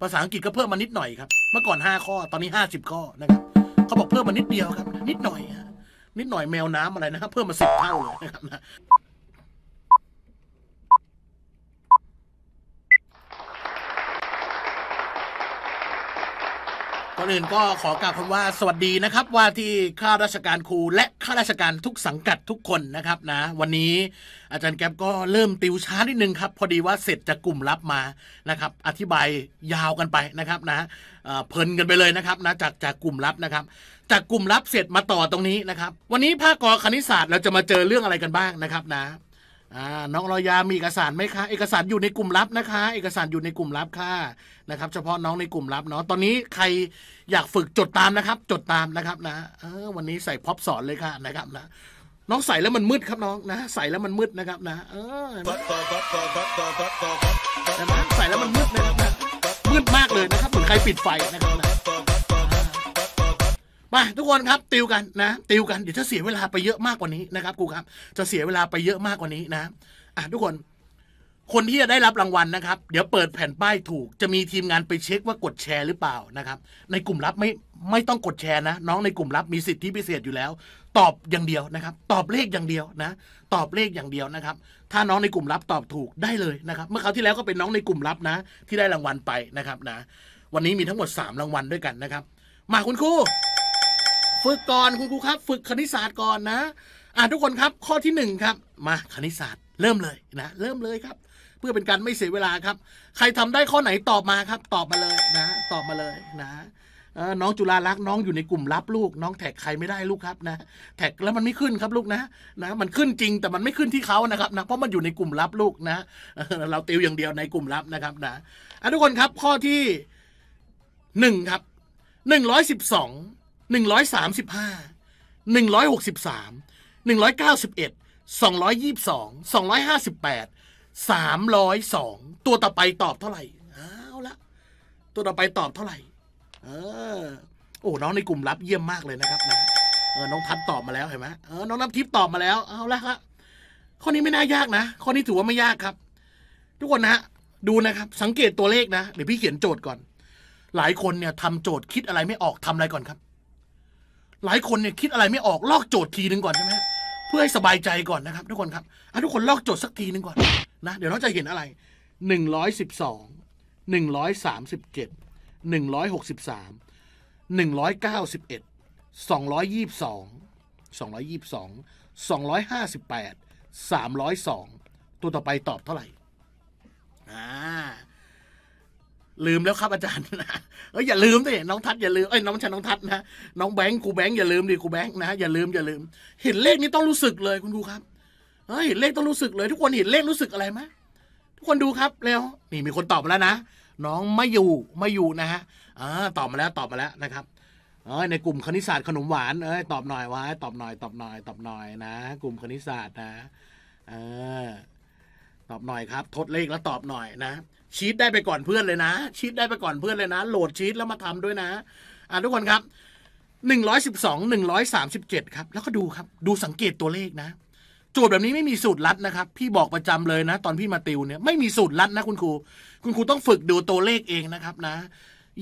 ภาษาอังกฤษก็เพิ่มมานิดหน่อยครับ เมื่อก่อน 5 ข้อ ตอนนี้ 50 ข้อนะครับเขาบอกเพิ่มมานิดเดียวครับ นิดหน่อยนิดหน่อยแมวน้ำอะไรนะครับ เพิ่มมาสิบเท่าเลยนะครับก่อนอื่นก็ขอกราบคำว่าสวัสดีนะครับว่าที่ข้าราชการครูและข้าราชการทุกสังกัดทุกคนนะครับนะ วันนี้อาจารย์แก๊ปก็เริ่มติวช้านิดนึงครับ พอดีว่าเสร็จจากกลุ่มรับมานะครับ อธิบายยาวกันไปนะครับนะเพลินกันไปเลยนะครับนะจากจากกลุ่มรับนะครับ จากกลุ่มรับเสร็จมาต่อตรงนี้นะครับ วันนี้ภาคกอคณิตศาสตร์เราจะมาเจอเรื่องอะไรกันบ้างนะครับนะน้องรอยา มีเอกสารไหมคะ เอกสารอยู่ในกลุ่มลับนะคะ เอกสารอยู่ในกลุ่มลับค่ะนะครับ เฉพาะน้องในกลุ่มลับ เนาะ ตอนนี้ใครอยากฝึกจดตามนะครับ จดตามนะครับนะ เออวันนี้ใส่พ็อปสอนเลยค่ะนะครับนะ น้องใส่แล้วมันมืดครับน้องนะ ใส่แล้วมันมืดนะครับนะ เออใส่แล้วมันมืดนะครับนะมืดมากเลยนะครับ เหมือนใครปิดไฟนะครับมาทุกคนครับติวกันนะติวกันเดี๋ยวจะเสียเวลาไปเยอะมากกว่านี้นะครับครูครับ จะเสียเวลาไปเยอะมากกว่านี้นะอ่ะทุกคนคนที่จะได้รับรางวัลนะครับ เดี๋ยวเปิดแผ่นป้ายถูก จะมีทีมงานไปเช็คว่ากดแชร์หรือเปล่านะครับในกลุ่มลับไม่ไม่ต้องกดแชร์นะ น้องในกลุ่มลับมีสิทธิพิเศษอยู่แล้ว ตอบอย่างเดียวนะครับ ตอบเลขอย่างเดียวนะ ตอบเลขอย่างเดียวนะครับถ้าน้องในกลุ่มลับตอบถูกได้เลยนะครับเมื่อคราวที่แล้วก็เป็นน้องในกลุ่มลับนะ ที่ได้รางวัลไปนะครับนะ วันนี้มีทั้งหมด 3 รางวัลด้วยกันนะครับ มาคุณครูึกก่อนคุณครูครับฝึกคณิตศาสตร์ก่อนนะอ่าทุกคนครับข้อที่1ครับ มาคณิตศาสตร์เริ่มเลยนะ เริ่มเลยครับ เพื่อเป็นการไม่เสียเวลาครับ ใครทำได้ข้อไหนตอบมาครับตอบมาเลยนะตอบมาเลยนะน้องจุฬาลักษณ์น้องอยู่ในกลุ่มรับลูก น้องแท็กใครไม่ได้ลูกครับนะแท็กแล้วมันไม่ขึ้นครับลูกนะนะ มันขึ้นจริงแต่มันไม่ขึ้นที่เขานะครับนะเพราะมันอยู่ในกลุ่มรับลูกนะ เราติวอย่างเดียวในกลุ่มรับนะครับนะทุกคนครับข้อที่หนึ่งครับหนึ่งร้อยสิบสองหนึ่งร้อยสามสิบห้า หนึ่งร้อยหกสิบสาม หนึ่งร้อยเก้าสิบเอ็ด สองร้อยยี่สิบสอง สองร้อยห้าสิบแปด สามร้อยสอง ตัวต่อไปตอบเท่าไหร่อ้าวละตัวต่อไปตอบเท่าไหร่ เออ โอ้ น้องในกลุ่มรับเยี่ยมมากเลยนะครับ นะ เออ น้องพัดตอบมาแล้วเห็นไหมเออ น้องน้ำทิพย์ตอบมาแล้ว เอาละครับข้อนี้ไม่น่ายากนะข้อนี้ถือว่าไม่ยากครับ ทุกคนนะดูนะครับ สังเกตตัวเลขนะ เดี๋ยวพี่เขียนโจทย์ก่อน หลายคนเนี่ยทำโจทย์คิดอะไรไม่ออกทำอะไรก่อนครับหลายคนเนี่ยคิดอะไรไม่ออก ลอกโจทย์ทีหนึ่งก่อนใช่ไหมเพื่อให้สบายใจก่อนนะครับ ทุกคนครับอ่ะทุกคนลอกโจทย์สักทีหนึ่งก่อนนะเดี๋ยวเราจะเห็นอะไรหนึ่งร้อยสิบสองหนึ่งร้อยสามสิบเจ็ดหนึ่งร้อยหกสิบสามหนึ่งร้อยเก้าสิบเอ็ดสองร้อยยี่สิบสองสองร้อยยี่สิบสองสองร้อยห้าสิบแปดสามร้อยสองตัวต่อไปตอบเท่าไหร่อ่าลืมแล้วครับอาจารย์นะเอออย่าลืมดิน้องทัศน์อย่าลืมเอ้ยน้องชันน้องทัศน์นะ น้องแบงค์ครูแบงค์อย่าลืมดิครูแบงค์นะอย่าลืมอย่าลืม เห็นเลขนี้ต้องรู้สึกเลยคุณครูครับ เฮ้ยเห็นเลขต้องรู้สึกเลยทุกคนเห็นเลขรู้สึกอะไรไหมทุกคนดูครับแล้วนี่มีคนตอบมาแล้วนะ น้องไม่อยู่ไม่อยู่นะฮะอ่าตอบมาแล้วตอบมาแล้วนะครับเอ้ยในกลุ่มคณิตศาสตร์ขนมหวานเอ้ยตอบหน่อยวะตอบหน่อยตอบหน่อยตอบหน่อยนะ กลุ่มคณิตศาสตร์นะ เออตอบหน่อยครับทดเลขแล้วตอบหน่อยนะชีตได้ไปก่อนเพื่อนเลยนะชีตได้ไปก่อนเพื่อนเลยนะ โหลดชีตแล้วมาทำด้วยนะอ่าทุกคนครับหนึ่งร้อยสิบสองหนึ่งร้อยสามสิบเจ็ดครับแล้วก็ดูครับดูสังเกตตัวเลขนะจทย์แบบนี้ไม่มีสูตรลัดนะครับพี่บอกประจำเลยนะ ตอนพี่มาติวเนี่ยไม่มีสูตรลัดนะคุณครูคุณครูต้องฝึกดูตัวเลขเองนะครับนะ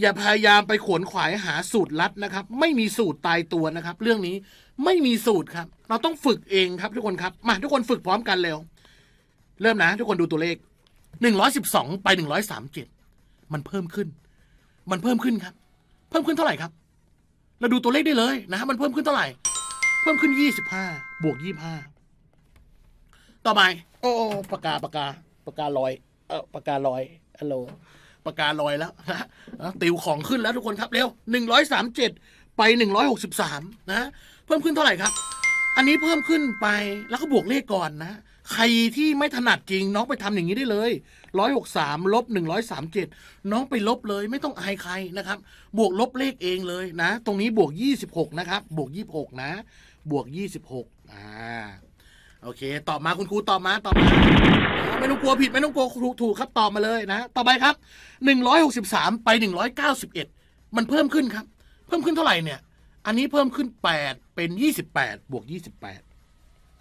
อย่าพยายามไปขวนขวายหาสูตรลัดนะครับ ไม่มีสูตรตายตัวนะครับเรื่องนี้ไม่มีสูตรครับ เราต้องฝึกเองครับทุกคนครับมาทุกคนฝึกพร้อมกันเร็วเริ่มนะทุกคนดูตัวเลขหนึ่งร้อยสิบสองไปหนึ่งร้อยสามเจ็ดมันเพิ่มขึ้น มันเพิ่มขึ้นครับ เพิ่มขึ้นเท่าไหร่ครับเราดูตัวเลขได้เลยนะฮะมันเพิ่มขึ้นเท่าไหร่ เพิ่มขึ้นยี่สิบห้าบวกยี่ห้าต่อไป โอ้ปากกาปากกาปากกาลอย เออปากกาลอยฮัลโหลปากกาลอยแล้วนะติวของขึ้นแล้วทุกคนครับเร็วหนึ่งร้อยสามเจ็ดไปหนึ่งร้อยหกสิบสามนะเพิ่มขึ้นเท่าไหร่ครับ อันนี้เพิ่มขึ้นไปแล้วก็บวกเลขก่อนนะใครที่ไม่ถนัดจริงน้องไปทำอย่างนี้ได้เลย ร้อยหกสามลบหนึ่งร้อยสามเจ็ดน้องไปลบเลยไม่ต้องอายใครนะครับ บวกลบเลขเองเลยนะ ตรงนี้บวกยี่สิบหกนะครับบวกยี่สิบหกนะบวกยี่สิบหกอ่าโอเคตอบมาคุณครูตอบมาตอบมาไม่ต้องกลัวผิดไม่ต้องกลัวถูกถูกครับตอบมาเลยนะ ต่อไปครับหนึ่งร้อยหกสิบสามไปหนึ่งร้อยเก้าสิบเอ็ดมันเพิ่มขึ้นครับ เพิ่มขึ้นเท่าไหร่เนี่ย อันนี้เพิ่มขึ้นแปดเป็นยี่สิบแปดบวกยี่สิบแปด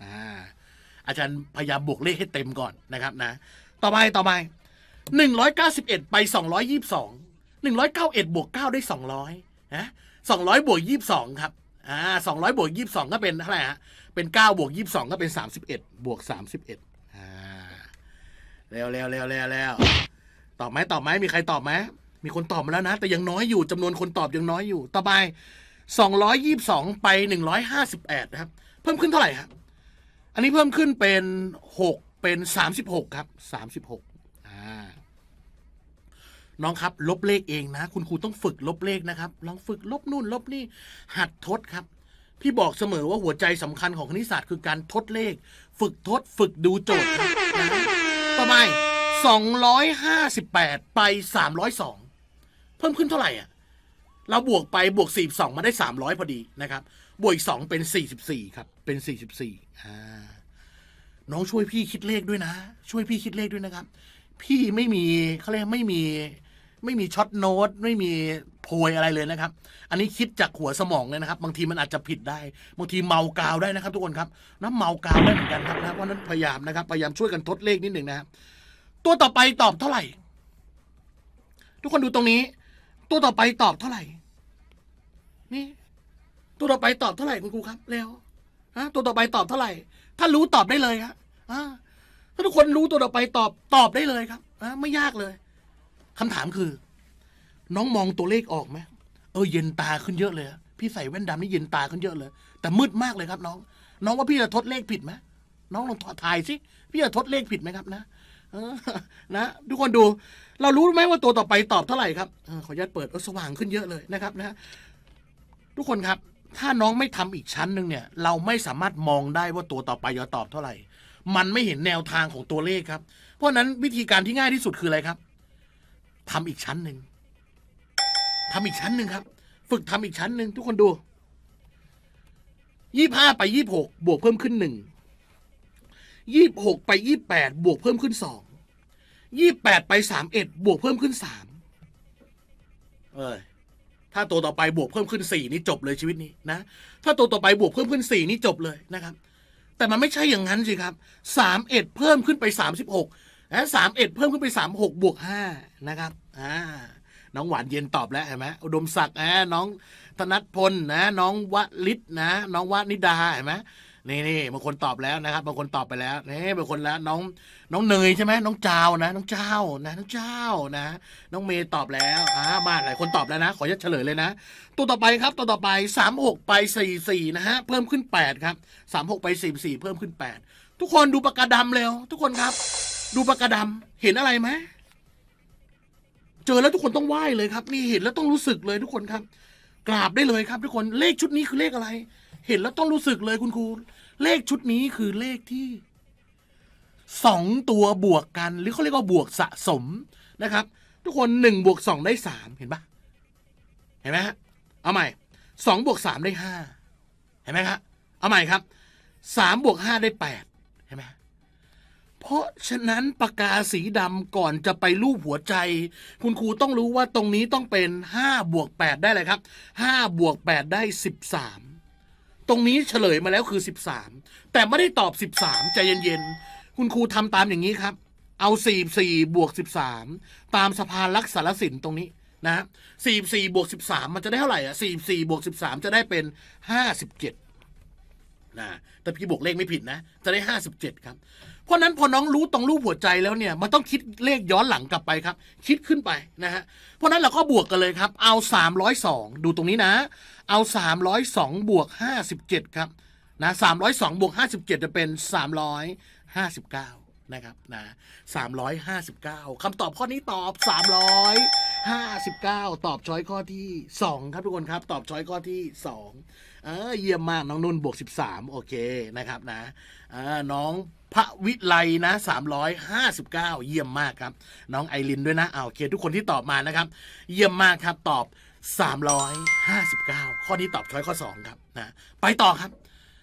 อ่าอาจารย์พยายามบวกเลขให้เต็มก่อนนะครับนะต่อไปต่อไปหนึ่งร้อยเก้าสิบเอ็ดไปสองร้อยยี่สิบสองหนึ่งร้อยเก้าเอ็ดบวกเก้าได้สองร้อยนะสองร้อยบวกยี่สิบสองครับอ่าสองร้อยบวกยี่สิบสองก็เป็นเท่าไหร่ฮะเป็นเก้าบวกยี่สิบสองก็เป็นสามสิบเอ็ดบวกสามสิบเอ็ด่าเร็วเร็วเร็วเร็วแล้วตอบไหมตอบไหมมีใครตอบไหมมีคนตอบมาแล้วนะ แต่ยังน้อยอยู่จำนวนคนตอบยังน้อยอยู่ต่อไปสองร้อยยี่สิบสองไปหนึ่งร้อยห้าสิบแปดครับเพิ่มขึ้นเท่าไหร่ครับอันนี้เพิ่มขึ้นเป็นหกเป็นสามสิบหกครับสามสิบหกอ่าน้องครับ ลบเลขเองนะ คุณครูต้องฝึกลบเลขนะครับ ลองฝึกลบนู่นลบนี่ หัดทดครับ พี่บอกเสมอว่าหัวใจสำคัญของคณิตศาสตร์คือการทดเลข ฝึกทดฝึกดูโจทย์นะต่อไป258 ไป 302 เพิ่มขึ้นเท่าไหร่อ่ะเราบวกไปบวก 42มาได้ 300 พอดีนะครับบวกอีกสองเป็นสี่สิบสี่ครับ เป็นสี่สิบสี่น้องช่วยพี่คิดเลขด้วยนะ ช่วยพี่คิดเลขด้วยนะครับ พี่ไม่มีเขาเรียกไม่มี ไม่มีช็อตโน้ต ไม่มีโพยอะไรเลยนะครับ อันนี้คิดจากหัวสมองเลยนะครับ บางทีมันอาจจะผิดได้ บางทีเมากาวได้นะครับ ทุกคนครับน้ำเมากาวได้เหมือนกันครับนะเพราะนั้นพยายามนะครับพยายามช่วยกันทดเลขนิดหนึ่งนะครับตัวต่อไปตอบเท่าไหร่ ทุกคนดูตรงนี้ ตัวต่อไปตอบเท่าไหร่ นี่ตัวต่อไปตอบเท่าไหร่คุณครูครับเล้วฮะตัวต่อไปตอบเท่าไหร่ ถ้ารู้ตอบได้เลยครับถ้าทุกคนรู้ตัวต่อไปตอบตอบได้เลยครับไม่ยากเลย คำถามคือ น้องมองตัวเลขออกไหมเออ เย็นตาขึ้นเยอะเลยพี่ใส่แว่นดำนี่เย็นตาขึ้นเยอะเลย แต่มืดมากเลยครับ น้อง น้องว่าพี่จะทดเลขผิดไหมน้องลองถ่ายสิพี่จะทดเลขผิดไหมครับ นะนะทุกคนดู เรารู้ไหมว่าตัวต่อไปตอบเท่าไหร่ครับขออนุญาตเปิดสว่างขึ้นเยอะเลยนะครับ นะทุกคนครับถ้าน้องไม่ทำอีกชั้นหนึ่งเนี่ย เราไม่สามารถมองได้ว่าตัวต่อไปจะตอบเท่าไหร่ มันไม่เห็นแนวทางของตัวเลขครับ เพราะนั้นวิธีการที่ง่ายที่สุดคืออะไรครับ ทำอีกชั้นหนึ่งทำอีกชั้นหนึ่งครับ ฝึกทำอีกชั้นหนึ่ง ทุกคนดูยี่ห้าไปยี่หกบวกเพิ่มขึ้นหนึ่งยี่หกไปยี่แปดบวกเพิ่มขึ้นสองยี่แปดไปสามเอ็ดบวกเพิ่มขึ้นสามเอ้ยถ้าตัวต่อไปบวกเพิ่มขึ้น 4 นี่จบเลยชีวิตนี้นะ ถ้าตัวต่อไปบวกเพิ่มขึ้น4นี่จบเลยนะครับ แต่มันไม่ใช่อย่างนั้นสิครับ3เอ็ดเพิ่มขึ้นไป36และสามเอ็ดเพิ่มขึ้นไป 36บวกห้านะครับ อ่า น้องหวานเย็นตอบแล้วเห็นไหมอุดมศักดิ์นะน้องธนัทพลนะ น้องวลิศนะ น้องวานิดาเห็นไหมนี่นี่บางคนตอบแล้วนะครับบางคนตอบไปแล้วนี่บางคนแล้วน้องน้องเนยใช่ไหมน้องเจ้านะน้องเจ้านะ น้องเจ้านะน้องเมย์ตอบแล้วอ่ามาหลายคนตอบแล้วนะ ขอยัดเฉลยเลยนะ ตัวต่อไปครับ ตัวต่อไป36ไป44นะฮะเพิ่มขึ้น8ครับ36ไป44เพิ่มขึ้น8ทุกคนดูปากกาดำเร็วทุกคนครับ ดูปากกาดำเห็นอะไรไหมเจอแล้วทุกคนต้องไหว้เลยครับ นี่เห็นแล้วต้องรู้สึกเลยทุกคนครับกราบได้เลยครับ ทุกคนเลขชุดนี้คือเลขอะไรเห็นแล้วต้องรู้สึกเลยคุณครูเลขชุดนี้คือเลขที่สองตัวบวกกันหรือเขาเรียกว่าบวกสะสมนะครับ ทุกคนหนึ่งบวกสองได้สามเห็นปะเห็นไหมฮะเอาใหม่สองบวกสามได้ห้าเห็นไหมครับเอาใหม่ครับสามบวกห้าได้แปดเห็นไหมเพราะฉะนั้นปากกาสีดำก่อนจะไปรูปหัวใจ คุณครูต้องรู้ว่าตรงนี้ต้องเป็นห้าบวกแปดได้เลยครับห้าบวกแปดได้สิบสามตรงนี้เฉลยมาแล้วคือ 13 แต่ไม่ได้ตอบ 13ใจเย็นๆคุณครูทำตามอย่างนี้ครับ เอา 44บวก 13 ตามสะพานลักษารสินตรงนี้นะ44บวก 13 มันจะได้เท่าไหร่อ่ะ 44บวก 13 จะได้เป็น 57นะแต่พี่บวกเลขไม่ผิดนะจะได้ 57 ครับเพราะนั้นพอน้องรู้ตรงรูปหัวใจแล้วเนี่ยมันต้องคิดเลขย้อนหลังกลับไปครับคิดขึ้นไปนะฮะเพราะนั้นเราก็บวกกันเลยครับเอา 302 ดูตรงนี้นะ เอา 302 บวก57 ครับนะ302บวก57 จะเป็น 359นะครับนะ359คำตอบข้อนี้ตอบ 359 ตอบช้อยข้อที่2ครับทุกคนครับตอบช้อยข้อที่2เออเยี่ยมมากน้องนุ่นบวก13โอเคนะครับนะน้องพระวิไลนะ 359 เยี่ยมมากครับ น้องไอรินด้วยนะ เอาโอเคทุกคนที่ตอบมานะครับ เยี่ยมมากครับ ตอบ 359 ข้อนี้ตอบช้อยข้อ2ครับ นะ ไปต่อครับ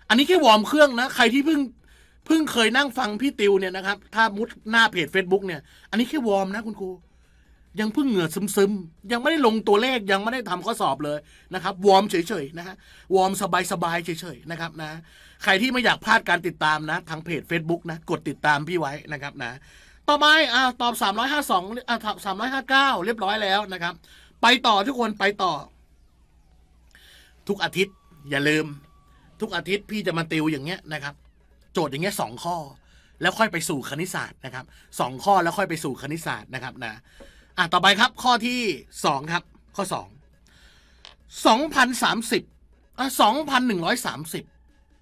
อันนี้แค่วอร์มเครื่องนะ ใครที่เพิ่งเพิ่งเคยนั่งฟังพี่ติวเนี่ยนะครับ ถ้ามุดหน้าเพจ Facebook เนี่ย อันนี้แค่วอร์มนะคุณครู ยังเพิ่งเหงื่อซึมๆ ยังไม่ได้ลงตัวเลข ยังไม่ได้ทำข้อสอบเลยนะครับ วอร์มเฉยๆนะฮะ วอร์มสบายๆเฉยๆนะครับนะใครที่ไม่อยากพลาดการติดตามนะทางเพจ Facebook นะกดติดตามพี่ไว้นะครับนะต่อไปอ่าตอบ 352อ่าอ359 เรียบร้อยแล้วนะครับ ไปต่อทุกคนไปต่อ ทุกอาทิตย์อย่าลืมทุกอาทิตย์พี่จะมาติวอย่างเงี้ยนะครับ โจทย์อย่างเงี้ยสองข้อ แล้วค่อยไปสู่คณิตศาสตร์นะครับสองข้อแล้วค่อยไปสู่คณิตศาสตร์นะครับนะอ่ะต่อไปครับข้อที่สองครับข้อสองสองพันสามสิบอ่ะสองพันหนึ่งร้อยสามสิบ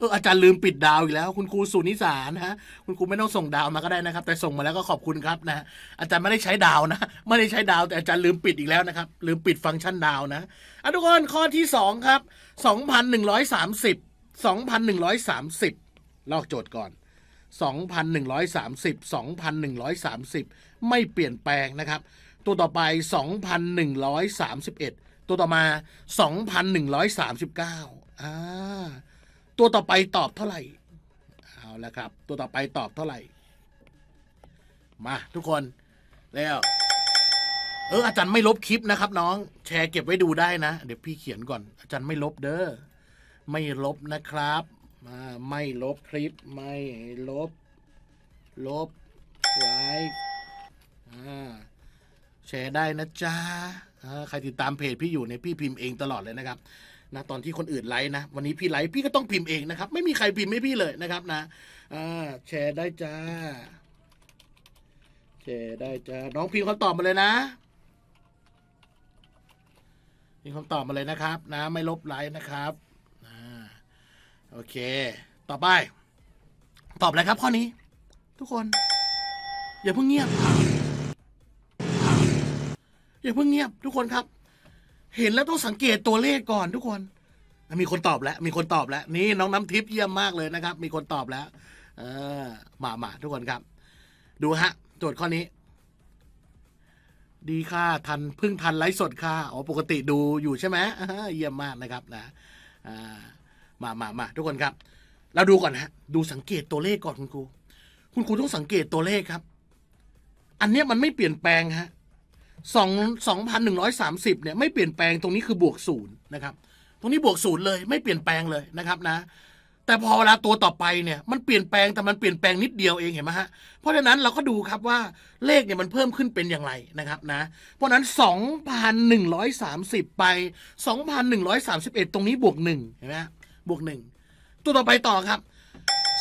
เอออาจารย์ลืมปิดดาวอีกแล้ว คุณครูสุนิสานะฮะ คุณครูไม่ต้องส่งดาวมาก็ได้นะครับ แต่ส่งมาแล้วก็ขอบคุณครับนะอาจารย์ไม่ได้ใช้ดาวนะ ไม่ได้ใช้ดาวแต่อาจารย์ลืมปิดอีกแล้วนะครับ ลืมปิดฟังก์ชันดาวนะอันทุกคนข้อที่2ครับ 2130 2130 ลอกโจทย์ก่อน 2130 2130 ไม่เปลี่ยนแปลงนะครับ ตัวต่อไป 2131ตัวต่อมา 2139อ่าตัวต่อไปตอบเท่าไหร่เอาละครับตัวต่อไปตอบเท่าไหร่มาทุกคนแล้วเอออาจารย์ไม่ลบคลิปนะครับน้อง แชร์เก็บไว้ดูได้นะ เดี๋ยวพี่เขียนก่อนอาจารย์ไม่ลบเด้อไม่ลบนะครับมาไม่ลบคลิปไม่ลบ ลบไลค์แชร์ได้นะจ๊ะใครติดตามเพจพี่อยู่ในพี่พิมพ์เองตลอดเลยนะครับนะตอนที่คนอื่นไลค์นะวันนี้พี่ไลค์พี่ก็ต้องพิมพ์เองนะครับไม่มีใครพิมพ์ไม่พี่เลยนะครับ นะแชร์ได้จ้าแชร์ได้จ้าน้องพิมพ์คำตอบมาเลยนะพิมพ์คำตอบมาเลยนะครับ นะ ไม่ลบไลค์นะครับโอเค ต่อไป ตอบอะไรครับข้อนี้ ทุกคนอย่าเพิ่งเงียบอย่าเพิ่งเงียบ ทุกคนครับเห็นแล้วต้องสังเกตตัวเลขก่อน ทุกคนมีคนตอบแล้ว มีคนตอบแล้ว นี่ น้องน้ำทิพย์เยี่ยมมากเลยนะครับ มีคนตอบแล้ว เออมามาทุกคนครับ ดูฮะโจทย์ข้อนี้ ดีค่ะ ทันพึ่ง ทันไลฟ์สดค่ะอ๋อปกติดูอยู่ใช่ไหมเยี่ยมมากนะครับนะมามามาทุกคนครับเราดูก่อนฮะ ดูสังเกตตัวเลขก่อนคุณครู คุณครูต้องสังเกตตัวเลขครับ อันนี้มันไม่เปลี่ยนแปลงฮะสสสออองงงพันนหึ่ร้ยามสิบเนี่ยไม่เปลี่ยนแปลงตรงนี้คือบวกศูนย์นะครับ ตรงนี้บวกศูนย์เลยไม่เปลี่ยนแปลงเลยนะครับนะ แต่พอเวลาตัวต่อไปเนี่ยมันเปลี่ยนแปลงแต่มันเปลี่ยนแปลงนิดเดียวเองเห็นไหมฮะ เพราะฉะนั้นเราก็ดูครับว่าเลขเนี่ยมันเพิ่มขึ้นเป็นอย่างไรนะครับนะ เพราะนั้นสสอองงพันนหึ่ร้ยามสิบไปสสสอองงพันนหึ่ร้ยามิบเอ็ดตรงนี้บวกหนึ่งเห็นไหมบวกหนึ่งตัวต่อไปต่อครับส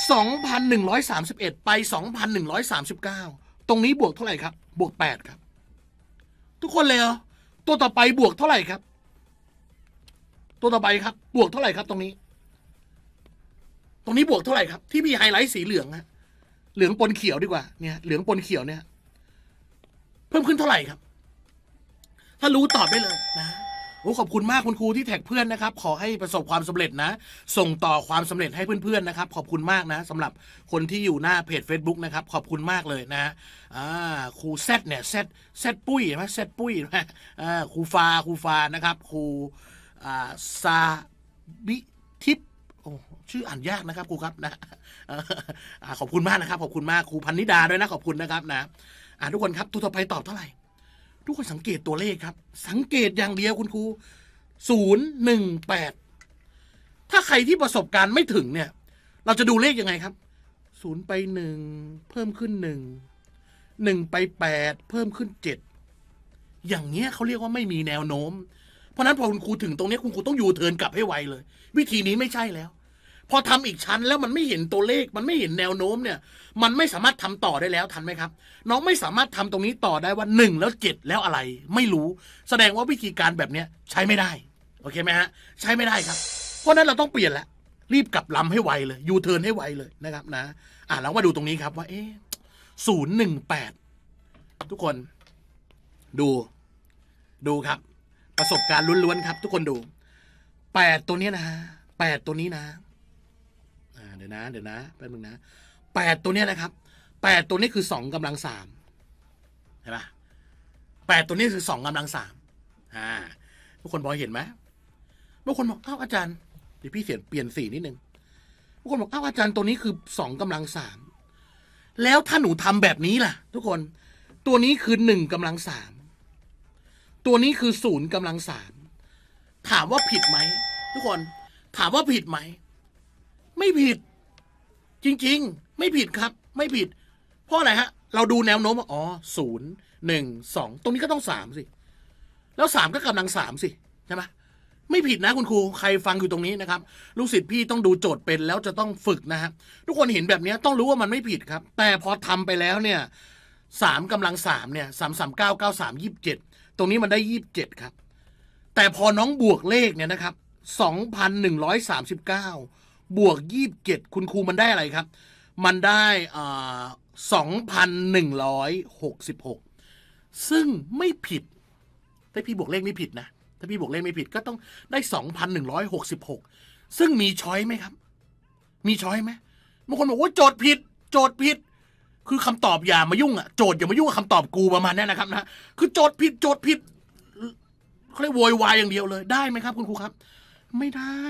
สสอองงพันนหึ่ร้ยามิบเอ็ดไปสสสอองงพันนหึ่ร้ยามิบเก้าตรงนี้บวกเท่าไหร่ครับ บวกดครับทุกคนเลยเหรอตัวต่อไปบวกเท่าไหร่ครับ ตัวต่อไปครับ บวกเท่าไหร่ครับ ตรงนี้ ตรงนี้บวกเท่าไหร่ครับ ที่มีไฮไลท์สีเหลืองฮะเหลืองปนเขียวดีกว่า เนี่ย เหลืองปนเขียวเนี่ยเพิ่มขึ้นเท่าไหร่ครับ ถ้ารู้ตอบได้เลยนะโอ้ขอบคุณมากคุณครูที่แท็กเพื่อนนะครับขอให้ประสบความสำเร็จนะ ส่งต่อความสำเร็จให้เพื่อนๆนะครับ ขอบคุณมากนะ สำหรับคนที่อยู่หน้าเพจ Facebook นะครับขอบคุณมากเลยนะครูแซดเนี่ยแซดแซดปุ้ยใช่ไหมแซดปุ้ยนะครูฟาครูฟานะครับครูซาบิทิปชื่ออ่านยากนะครับครูครับนะขอบคุณมากนะครับ ขอบคุณมากครูพันนิดาด้วยนะขอบคุณนะครับนะทุกคนครับตัวต่อไปตอบเท่าไหร่ทุกคนสังเกตตัวเลขครับ สังเกตอย่างเดียวคุณครูศูนย์หนึ่งแปดถ้าใครที่ประสบการณ์ไม่ถึงเนี่ย เราจะดูเลขยังไงครับศูนย์ไปหนึ่งเพิ่มขึ้นหนึ่งหนึ่งไปแปดเพิ่มขึ้นเจ็ดอย่างเงี้ยเขาเรียกว่าไม่มีแนวโน้ม เพราะนั้นพอคุณครูถึงตรงนี้คุณครูต้องอยู่เทินกลับให้ไวเลย วิธีนี้ไม่ใช่แล้วพอทำอีกชั้นแล้วมันไม่เห็นตัวเลข มันไม่เห็นแนวโน้มเนี่ย มันไม่สามารถทำต่อได้แล้วทันไหมครับน้องไม่สามารถทำตรงนี้ต่อได้ว่าหนึ่งแล้วเจ็ดแล้วอะไร ไม่รู้ แสดงว่าวิธีการแบบเนี้ย ใช้ไม่ได้ โอเคไหมฮะ ใช้ไม่ได้ครับเพราะนั้นเราต้องเปลี่ยนและรีบกลับลำให้ไวเลย ยูเทิร์นให้ไวเลยนะครับ นะอ่ะเรามาดูตรงนี้ครับ ว่าเอ๊ศูนย์หนึ่งแปดทุกคน ดู ดูครับ ประสบการณ์ล้วนๆครับ ทุกคนดูแปดตัวนี้นะแปดตัวนี้นะเดี๋ยวนะเดี๋ยวนะแป๊บนึงนะแปดตัวเนี้ยนะครับแปดตัวนี้คือสองกำลังสามเห็นปะแปดตัวนี้คือสองกำลังสามอ่าทุกคนพอเห็นไหมบางคนบอกอ้าวอาจารย์เดี๋ยวพี่เสียนเปลี่ยนสีนิดนึงบางคนบอกอ้าวอาจารย์ตัวนี้คือสองกำลังสามแล้วถ้าหนูทำแบบนี้ล่ะทุกคน ตัวนี้คือหนึ่งกำลังสามตัวนี้คือศูนย์กำลังสามถามว่าผิดไหมทุกคนถามว่าผิดไหมไม่ผิดจริง ๆ ไม่ผิดครับ ไม่ผิด เพราะอะไรฮะ เราดูแนวโน้มว่าอ๋อศูนย์ หนึ่งสอง ตรงนี้ก็ต้องสามสิ แล้วสามก็กำลังสามสิ ใช่ไหมไม่ผิดนะคุณครู ใครฟังอยู่ตรงนี้นะครับ ลูกศิษย์พี่ต้องดูโจทย์เป็นแล้วจะต้องฝึกนะฮะ ทุกคนเห็นแบบนี้ต้องรู้ว่ามันไม่ผิดครับ แต่พอทำไปแล้วเนี่ย สามกำลังสามเนี่ยสามสามเก้าเก้าสามยี่สิบเจ็ด ตรงนี้มันได้ยี่สิบเจ็ดครับ แต่พอน้องบวกเลขเนี่ยนะครับสองพันหนึ่งร้อยสามสิบเก้าบวกยี่บเจ็ดคุณครูมันได้อะไรครับ มันได้อ่าสองพันหนึ่งร้อยหกสิบหกซึ่งไม่ผิดถ้าพี่บวกเลขไม่ผิดนะถ้าพี่บวกเลขไม่ผิดก็ต้องได้สองพันหนึ่งร้อยหกสิบหกซึ่งมีช้อยไหมครับ มีช้อยไหมบางคนบอกว่าโจทย์ผิด โจทย์ผิด คือคำตอบอย่ามายุ่งอ่ะโจทย์อย่ามายุ่งกับคำตอบกูประมาณนี้นะครับนะคือโจทย์ผิดโจทย์ผิดเขาเรียกโวยวายอย่างเดียวเลยได้ไหมครับ คุณครูครับ ไม่ได้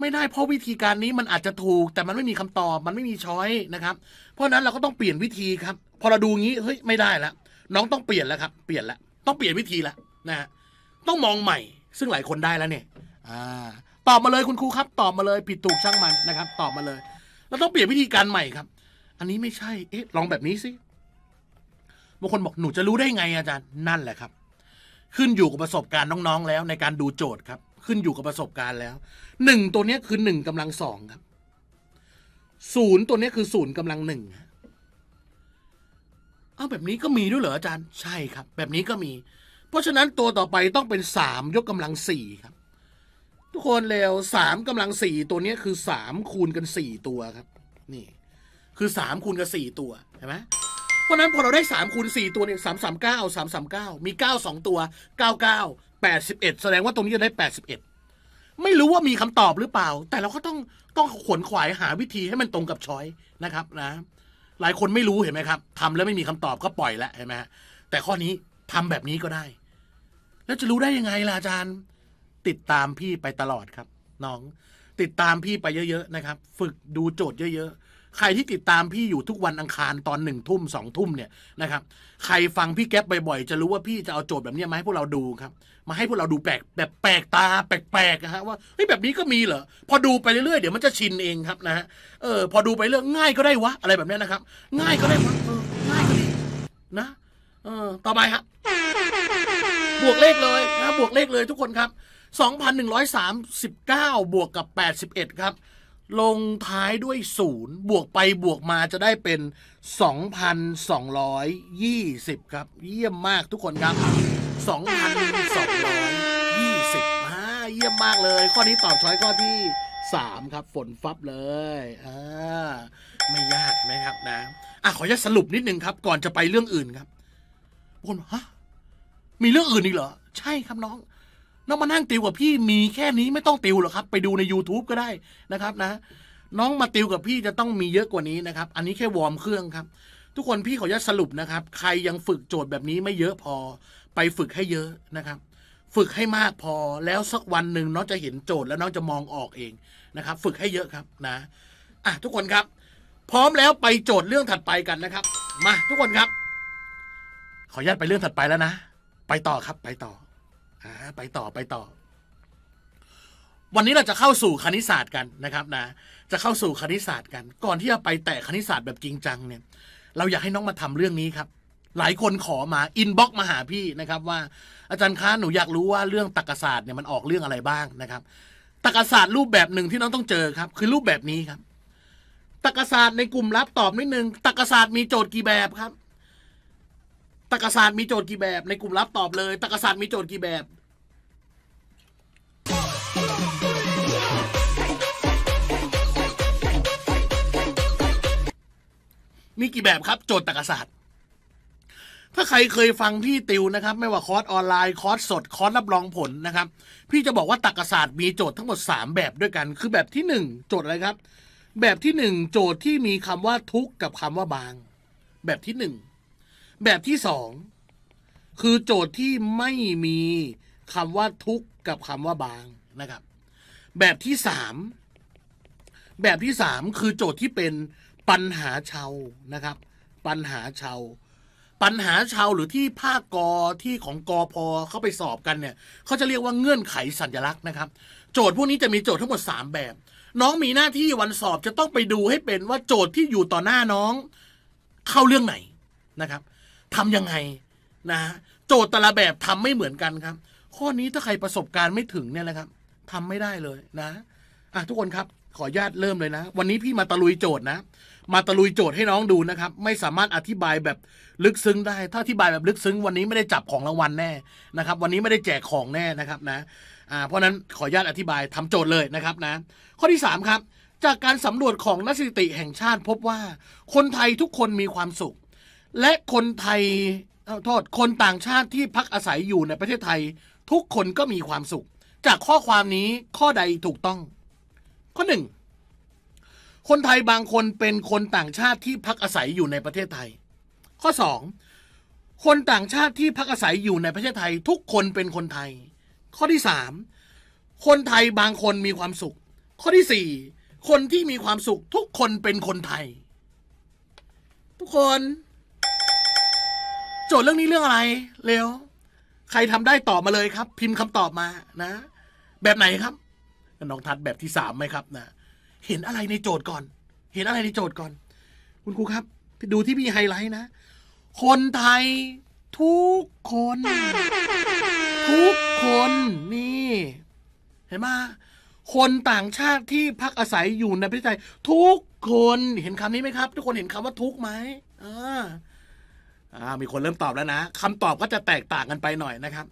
ไม่ได้เพราะวิธีการนี้มันอาจจะถูก แต่มันไม่มีคำตอบมันไม่มีช้อยนะครับ เพราะนั้นเราก็ต้องเปลี่ยนวิธีครับ พอเราดูงี้เฮ้ย ไม่ได้แล้วน้องต้องเปลี่ยนแล้วครับเปลี่ยนแล้วต้องเปลี่ยนวิธีแล้วนะฮะต้องมองใหม่ ซึ่งหลายคนได้แล้วเนี่ยอ่าตอบมาเลยคุณครูครับตอบมาเลยผิดถูกช่างมันนะครับตอบมาเลย เราต้องเปลี่ยนวิธีการใหม่ครับ อันนี้ไม่ใช่เอ๊ะลองแบบนี้สิบางคนบอกหนูจะรู้ได้ไงอาจารย์นั่นแหละครับ ขึ้นอยู่กับประสบการณ์น้องๆแล้ว ในการดูโจทย์ครับขึ้นอยู่กับประสบการณ์แล้วหนึ่งตัวนี้คือหนึ่งกำลังสองครับศูนย์ตัวนี้คือศูนย์กำลังหนึ่งเอาแบบนี้ก็มีด้วยเหรออาจารย์ใช่ครับ แบบนี้ก็มี เพราะฉะนั้นตัวต่อไปต้องเป็นสามยกกำลังสี่ครับ ทุกคนเร็วสามกำลังสี่ตัวนี้คือสามคูณกันสี่ตัวครับนี่คือสามคูณกับสี่ตัวใช่ไหมเพราะนั้นพอเราได้สามคูณสี่ตัวเนี่ยสามสามเก้าสามสามเก้ามีเก้าสองตัวเก้าเก้าแปดสิบเอ็ดแสดงว่าตรงนี้จะได้แปดสิบเอ็ดไม่รู้ว่ามีคำตอบหรือเปล่า แต่เราก็ต้องต้องขวนขวายหาวิธีให้มันตรงกับช้อยนะครับนะ หลายคนไม่รู้เห็นไหมครับ ทำแล้วไม่มีคำตอบก็ปล่อยและเห็นไหมฮะแต่ข้อนี้ทำแบบนี้ก็ได้ แล้วจะรู้ได้ยังไงล่ะอาจารย์ ติดตามพี่ไปตลอดครับ น้อง ติดตามพี่ไปเยอะๆนะครับ ฝึกดูโจทย์เยอะ ๆใครที่ติดตามพี่อยู่ทุกวันอังคารตอนหนึ่งทุ่มสองทุ่มเนี่ยนะครับ ใครฟังพี่แก๊ปบ่อยๆจะรู้ว่าพี่จะเอาโจทย์แบบนี้มาให้พวกเราดูครับ มาให้พวกเราดูแปลกแบบแปลกตาแปลกๆนะฮะ ว่าเฮ้ยแบบนี้ก็มีเหรอพอดูไปเรื่อยๆ เดี๋ยวมันจะชินเองครับนะฮะเออพอดูไปเรื่องง่ายก็ได้วะอะไรแบบนี้นะครับ ง่ายก็ได้วะง่ายก็ดีนะ เออต่อไปครับบวกเลขเลยนะบวกเลขเลย ทุกคนครับ 2,139บวกกับ 81 ครับลงท้ายด้วย0บวกไปบวกมาจะได้เป็น 2,220ครับเยี่ยมมากทุกคนครับ2,220ฮ่าเยี่ยมมากเลย ข้อนี้ตอบช้อยข้อที่3ครับ ฝนฟับเลยอ่าไม่ยากไหมครับนะอ่ะขอจะสรุปนิดนึงครับ ก่อนจะไปเรื่องอื่นครับคนฮะมีเรื่องอื่นอีกเหรอ ใช่ครับน้องน้องมานั่งติวกับพี่มีแค่นี้ไม่ต้องติวหรอกครับ ไปดูใน YouTube ก็ได้นะครับนะ น้องมาติวกับพี่จะต้องมีเยอะกว่านี้นะครับ อันนี้แค่วอร์มเครื่องครับ ทุกคนพี่ขออนุญาตสรุปนะครับ ใครยังฝึกโจทย์แบบนี้ไม่เยอะพอ ไปฝึกให้เยอะนะครับ ฝึกให้มากพอแล้วสักวันหนึ่งน้องจะเห็นโจทย์แล้วน้องจะมองออกเองนะครับ ฝึกให้เยอะครับนะอ่ะทุกคนครับ พร้อมแล้วไปโจทย์เรื่องถัดไปกันนะครับ มา ทุกคนครับ ขออนุญาตไปเรื่องถัดไปแล้วนะไปต่อครับไปต่ออ่าไปต่อไปต่อ วันนี้เราจะเข้าสู่คณิตศาสตร์กันนะครับนะ จะเข้าสู่คณิตศาสตร์กัน ก่อนที่จะไปแตะคณิตศาสตร์แบบจริงจังเนี่ย เราอยากให้น้องมาทำเรื่องนี้ครับ หลายคนขอมาอินบ็อกมาหาพี่นะครับว่าอาจารย์คะหนูอยากรู้ว่าเรื่องตรรกศาสตร์เนี่ยมันออกเรื่องอะไรบ้างนะครับตรรกศาสตร์รูปแบบหนึ่งที่น้องต้องเจอครับ คือรูปแบบนี้ครับ ตรรกศาสตร์ในกลุ่มลับตอบนิดนึงตรรกศาสตร์มีโจทย์กี่แบบครับตรรกศาสตร์มีโจทย์กี่แบบในกลุ่มลับตอบเลย ตรรกศาสตร์มีโจทย์กี่แบบ มีกี่แบบครับ โจทย์ตรรกศาสตร์ถ้าใครเคยฟังพี่ติวนะครับ ไม่ว่าคอร์สออนไลน์คอร์สสดคอร์สรับรองผลนะครับ พี่จะบอกว่าตรรกศาสตร์มีโจทย์ทั้งหมด 3 แบบด้วยกัน คือแบบที่ 1 โจทย์อะไรครับ แบบที่ 1 โจทย์ที่มีคำว่าทุกข์กับคำว่าบาง แบบที่ 1แบบที่สองคือโจทย์ที่ไม่มีคำว่าทุกกับคำว่าบางนะครับ แบบที่สามแบบที่สามคือโจทย์ที่เป็นปัญหาชาวนะครับ ปัญหาชาวปัญหาชาวหรือที่ภาคกอที่ของกอพอเข้าไปสอบกันเนี่ย เขาจะเรียกว่าเงื่อนไขสัญลักษณ์นะครับโจทย์พวกนี้จะมีโจทย์ทั้งหมด 3 แบบ น้องมีหน้าที่วันสอบจะต้องไปดูให้เป็นว่าโจทย์ที่อยู่ต่อหน้าน้องเข้าเรื่องไหนนะครับทํำยังไงนะโจทย์แต่ละแบบทำไม่เหมือนกันครับ ข้อนี้ถ้าใครประสบการณ์ไม่ถึงเนี่ยนะครับ ทำไม่ได้เลยนะอ่ะทุกคนครับขอญาตเริ่มเลยนะ วันนี้พี่มาตะลุยโจทย์นะมาตะลุยโจทย์ให้น้องดูนะครับ ไม่สามารถอธิบายแบบลึกซึ้งได้ถ้าอธิบายแบบลึกซึ้งวันนี้ไม่ได้จับของรางวัลแน่นะครับ วันนี้ไม่ได้แจกของแน่นะครับนะอ่าเพราะนั้นขอญาตอธิบายทำโจทย์เลยนะครับนะข้อที่3ครับ จากการสำรวจของนักสถิติแห่งชาติ พบว่าคนไทยทุกคนมีความสุขและคนไทยโทษ คนต่างชาติที่พักอาศัยอยู่ในประเทศไทย ทุกคนก็มีความสุข จากข้อความนี้ข้อใดถูกต้อง ข้อหนึ่ง คนไทยบางคนเป็นคนต่างชาติที่พักอาศัยอยู่ในประเทศไทย ข้อ 2. คนต่างชาติที่พักอาศัยอยู่ในประเทศไทย ทุกคนเป็นคนไทย ข้อที่ 3. คนไทยบางคนมีความสุข ข้อที่ 4. คนที่มีความสุข ทุกคนเป็นคนไทย ทุกคนโจทย์เรื่องนี้เรื่องอะไรเร็วใครทำได้ตอบมาเลยครับ พิมพ์คำตอบมา นะ แบบไหนครับน้องทัดแบบที่สามไหมครับนะเห็นอะไรในโจทย์ก่อน เห็นอะไรในโจทย์ก่อน คุณครูครับ ดูที่มีไฮไลท์นะคนไทย ทุกคน ทุกคนนี่ เห็นไหมคนต่างชาติที่พักอาศัยอยู่ในประเทศไทย ทุกคนเห็นคำนี้ไหมครับ ทุกคนเห็นคำว่าทุกไหมอ่ามีคนเริ่มตอบแล้วนะคำตอบก็จะแตกต่างกันไปหน่อยนะครับ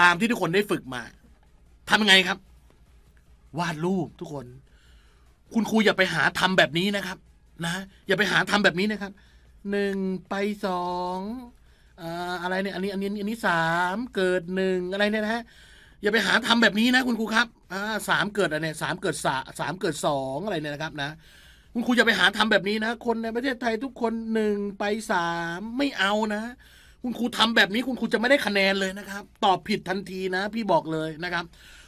ตามที่ทุกคนได้ฝึกมาทำยังไงครับ วาดรูปทุกคน คุณครูอย่าไปหาทำแบบนี้นะครับ นะอย่าไปหาทำแบบนี้นะครับหนึ่งไปสองอะไรเนี่ยอันนี้ อันนี้อันนี้สามเกิดหนึ่งอะไรเนี่ยนะฮะอย่าไปหาทำแบบนี้นะ คุณครูครับสามเกิดอะไรเนี่ยสามเกิดสามเกิดสองอะไรเนี่ยนะครับ นะคุณครูอย่าไปหาทำแบบนี้นะ คนในประเทศไทยทุกคนหนึ่งไปสามไม่เอานะ คุณครูทำแบบนี้ คุณครูจะไม่ได้คะแนนเลยนะครับ ตอบผิดทันทีนะพี่บอกเลยนะครับ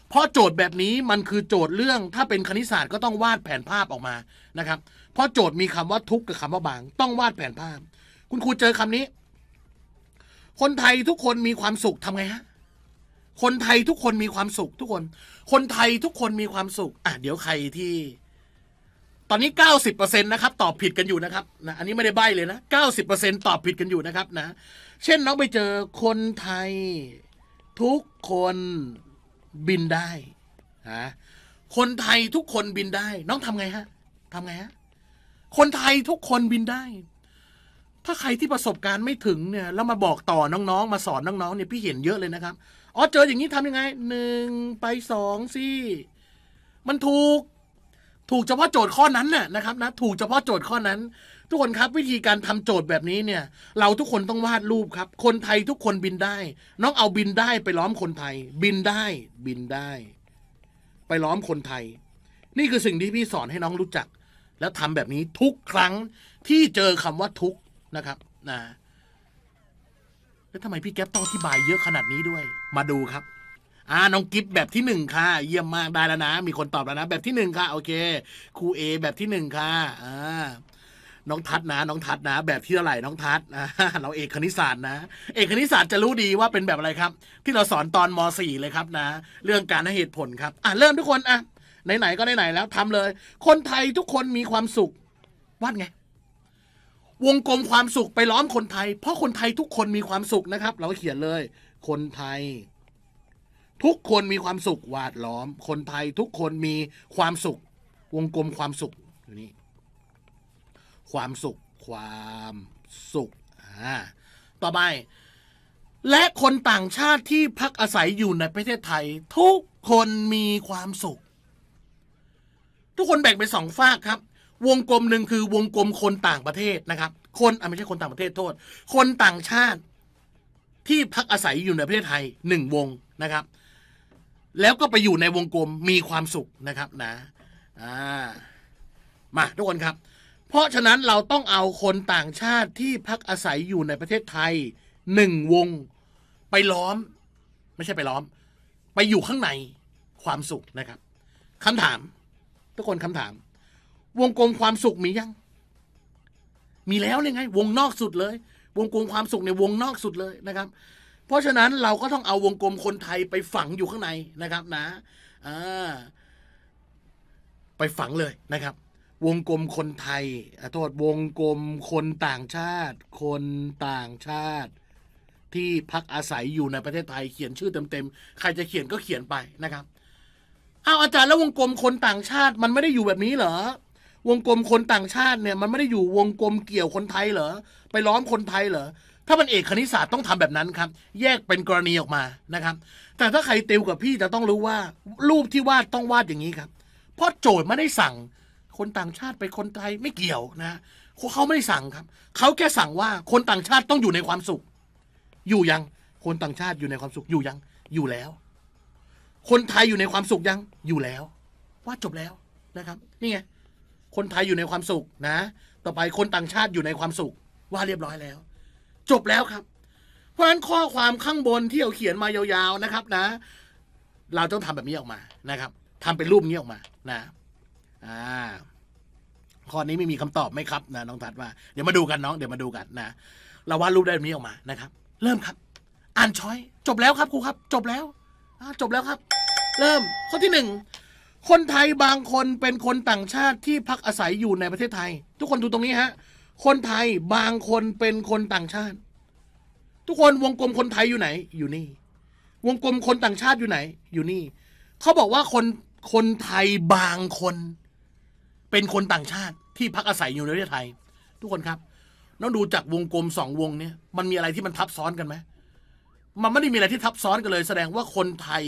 เพราะโจทย์แบบนี้มันคือโจทย์เรื่องถ้าเป็นคณิตศาสตร์ก็ต้องวาดแผนภาพออกมานะครับ เพราะโจทย์มีคำว่าทุกข์กับคำว่าบาง ต้องวาดแผนภาพ คุณครูเจอคำนี้ คนไทยทุกคนมีความสุขทำไงฮะ คนไทยทุกคนมีความสุข ทุกคน คนไทยทุกคนมีความสุข อ่ะเดี๋ยวใครที่ตอนนี้ 90%นะครับตอบผิดกันอยู่นะครับนะอันนี้ไม่ได้ใบ้เลยนะ90%ตอบผิดกันอยู่นะครับ นะ เช่นน้องไปเจอคนไทยทุกคนบินได้ฮะคนไทยทุกคนบินได้ น้องทำไงฮะทำไงฮะคนไทยทุกคนบินได้ ถ้าใครที่ประสบการณ์ไม่ถึงเนี่ยแล้วมาบอกต่อน้องๆมาสอนน้องๆเนี่ยพี่เห็นเยอะเลยนะครับอ๋อเจออย่างนี้ทำยังไงหนึ่งไปสองสี่ มันถูกถูกเฉพาะโจทย์ข้อนั้นน่ะนะครับนะถูกเฉพาะโจทย์ข้อนั้น ทุกคนครับวิธีการทำโจทย์แบบนี้เนี่ย เราทุกคนต้องวาดรูปครับ คนไทยทุกคนบินได้ น้องเอาบินได้ไปล้อมคนไทย บินได้บินได้ ไปล้อมคนไทย นี่คือสิ่งที่พี่สอนให้น้องรู้จัก แล้วทำแบบนี้ทุกครั้งที่เจอคำว่าทุกนะครับนะ แล้วทำไมพี่แก๊ปต้องอธิบาย เยอะขนาดนี้ด้วย มาดูครับอ่าน้องกิฟแบบที่หนึ่งค่ะ เยี่ยมมากได้แล้วนะ มีคนตอบแล้วนะ แบบที่หนึ่งค่ะ โอเคครูเอ แบบที่หนึ่งค่ะอ่าน้องทัดนะน้องทัดนะ แบบที่เท่าไหร่น้องทัดนะเราเอกคณิตศาสตร์ นะเอกคณิตศาสตร์จะรู้ดีว่าเป็นแบบอะไรครับ ที่เราสอนตอนม .4 เลยครับนะเรื่องการให้เหตุผลครับ อ่าเริ่มทุกคนอ่ะไหนๆก็ไหนๆแล้ว ทำเลย คนไทยทุกคนมีความสุขวาดไง วงกลมความสุขไปล้อมคนไทย เพราะคนไทยทุกคนมีความสุขนะครับ เราเขียนเลย คนไทยทุกคนมีความสุขหวาดล้อม คนไทยทุกคนมีความสุข วงกลมความสุขอยู่นี่ความสุข ความสุขอ่าต่อไป และคนต่างชาติที่พักอาศัยอยู่ในประเทศไทย ทุกคนมีความสุข ทุกคนแบ่งเป็นสองฝากครับ วงกลมหนึ่งคือวงกลมคนต่างประเทศนะครับ คนอ่ะไม่ใช่คนต่างประเทศโทษ คนต่างชาติที่พักอาศัยอยู่ในประเทศไทยหนึ่งวงนะครับแล้วก็ไปอยู่ในวงกลมมีความสุขนะครับนะอ่ามาทุกคนครับ เพราะฉะนั้นเราต้องเอาคนต่างชาติที่พักอาศัยอยู่ในประเทศไทยหนึ่งวง ไปล้อม ไม่ใช่ไปล้อม ไปอยู่ข้างในความสุขนะครับคำถาม ทุกคนคำถามวงกลมความสุขมียัง มีแล้วเลยไง วงนอกสุดเลย วงกลมความสุขในวงนอกสุดเลยนะครับเพราะฉะนั้นเราก็ต้องเอาวงกลมคนไทยไปฝังอยู่ข้างในนะครับนะไปฝังเลยนะครับ วงกลมคนไทยโทษวงกลมคนต่างชาติ คนต่างชาติ ที่พักอาศัยอยู่ในประเทศไทย เขียนชื่อเต็มๆใครจะเขียนก็เขียนไปนะครับ เอาอาจารย์แล้ววงกลมคนต่างชาติมันไม่ได้อยู่แบบนี้เหรอ วงกลมคนต่างชาติเนี่ย มันไม่ได้อยู่วงกลมเกี่ยวคนไทยเหรอไปล้อมคนไทยเหรอถ้าเป็นเอกคณิตศาสตร์ต้องทำแบบนั้นครับ แยกเป็นกรณีออกมานะครับ แต่ถ้าใครติวกับพี่จะต้องรู้ว่า รูปที่วาดต้องวาดอย่างนี้ครับ เพราะโจทย์ไม่ได้สั่ง คนต่างชาติไปคนไทยไม่เกี่ยวนะเขาไม่ได้สั่งครับเขาแค่สั่งว่าคนต่างชาติต้องอยู่ในความสุข อยู่ยัง คนต่างชาติอยู่ในความสุขอยู่ยังอยู่แล้ว คนไทยอยู่ในความสุขยังอยู่แล้ววาดจบแล้วนะครับ นี่ไงคนไทยอยู่ในความสุขนะ ต่อไปคนต่างชาติอยู่ในความสุขว่าเรียบร้อยแล้วจบแล้วครับ เพราะฉะนั้นข้อความข้างบนที่เราเขียนมายาว ๆนะครับ นะ เราต้องทำแบบนี้ออกมานะครับ ทำเป็นรูปนี้ออกมา นะ อ่า ข้อนี้ไม่มีคำตอบไหมครับ นะน้องทัดว่า เดี๋ยวมาดูกันน้อง เดี๋ยวมาดูกันนะ เราวาดรูปได้แบบนี้ออกมานะครับ เริ่มครับ อ่านช้อย จบแล้วครับครูครับ จบแล้วจบแล้วครับ เริ่มข้อที่หนึ่ง คนไทยบางคนเป็นคนต่างชาติที่พักอาศัยอยู่ในประเทศไทย ทุกคนดูตรงนี้ฮะคนไทยบางคนเป็นคนต่างชาติ ทุกคนวงกลมคนไทยอยู่ไหน อยู่นี่ วงกลมคนต่างชาติอยู่ไหน อยู่นี่ เขาบอกว่าคนคนไทยบางคน เป็นคนต่างชาติที่พักอาศัยอยู่ในประเทศไทย ทุกคนครับน้องดูจากวงกลมสองวงเนี่ยมันมีอะไรที่มันทับซ้อนกันไหมมันไม่ได้มีอะไรที่ทับซ้อนกันเลย แสดงว่าคนไทย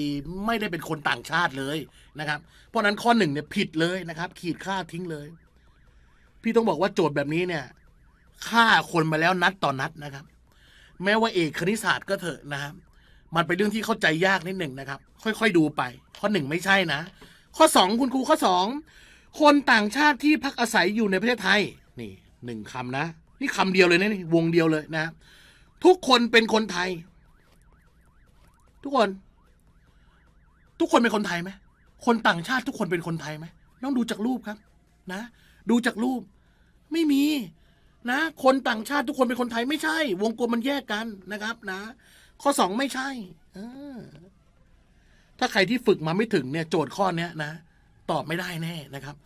ไม่ได้เป็นคนต่างชาติเลยนะครับ เพราะนั้นข้อหนึ่งเนี่ยผิดเลยนะครับ ขีดค่าทิ้งเลย พี่ต้องบอกว่าโจทย์แบบนี้เนี่ยฆ่าคนมาแล้วนัด ต่อนนัดนะครับ แม้ว่าเอกคณิตศาสตร์ก็เถอะนะครับมันเป็นเรื่องที่เข้าใจยาก นิดหนึ่งนะครับ ค่อย ๆ ดูไปข้อหนึ่งไม่ใช่นะ ข้อสองคุณครูข้อสองคน ต่างชาติที่พักอาศัยอยู่ในประเทศไทย นี่หนึ่งคำนะ นี่คำเดียวเลยนะวงเดียวเลยนะ ทุกคนเป็นคนไทย ทุกคน ทุกคนเป็นคนไทยไหมคนต่างชาติ ทุกคนเป็นคนไทยไหมต้องดูจากรูปครับ นะดูจากรูป ไม่มีนะคนต่างชาติ ทุกคนเป็นคนไทยไม่ใช่ วงกลมมันแยกกันนะครับ นะข้อสองไม่ใช่อถ้าใครที่ฝึกมาไม่ถึงเนี่ยโจทย์ข้อเนี้ยนะตอบไม่ได้แน่นะครับ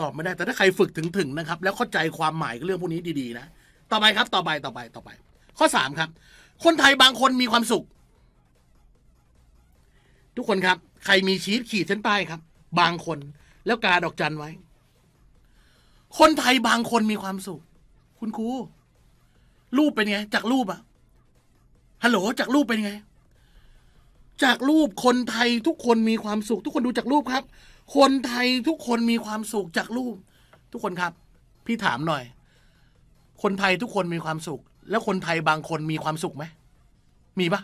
ตอบไม่ได้ แต่ถ้าใครฝึกถึงถึงนะครับ แล้วเข้าใจความหมายเรื่องพวกนี้ดีๆ นะต่อไปครับ ต่อไปต่อไปต่อไป ข้อสามครับ คนไทยบางคนมีความสุข ทุกคนครับ ใครมีชีสขีดเส้นใต้ครับ บางคน แล้วกาดอกจันไว้ คนไทยบางคนมีความสุขคุณครูรูปเป็นไงจากรูปอะฮัลโหล จากรูปเป็นไง จากรูปคนไทยทุกคนมีความสุขทุกคนดูจากรูปครับ คนไทยทุกคนมีความสุขจากรูป ทุกคนครับ พี่ถามหน่อย คนไทยทุกคนมีความสุขแล้วคนไทยบางคนมีความสุขไหมมีปะ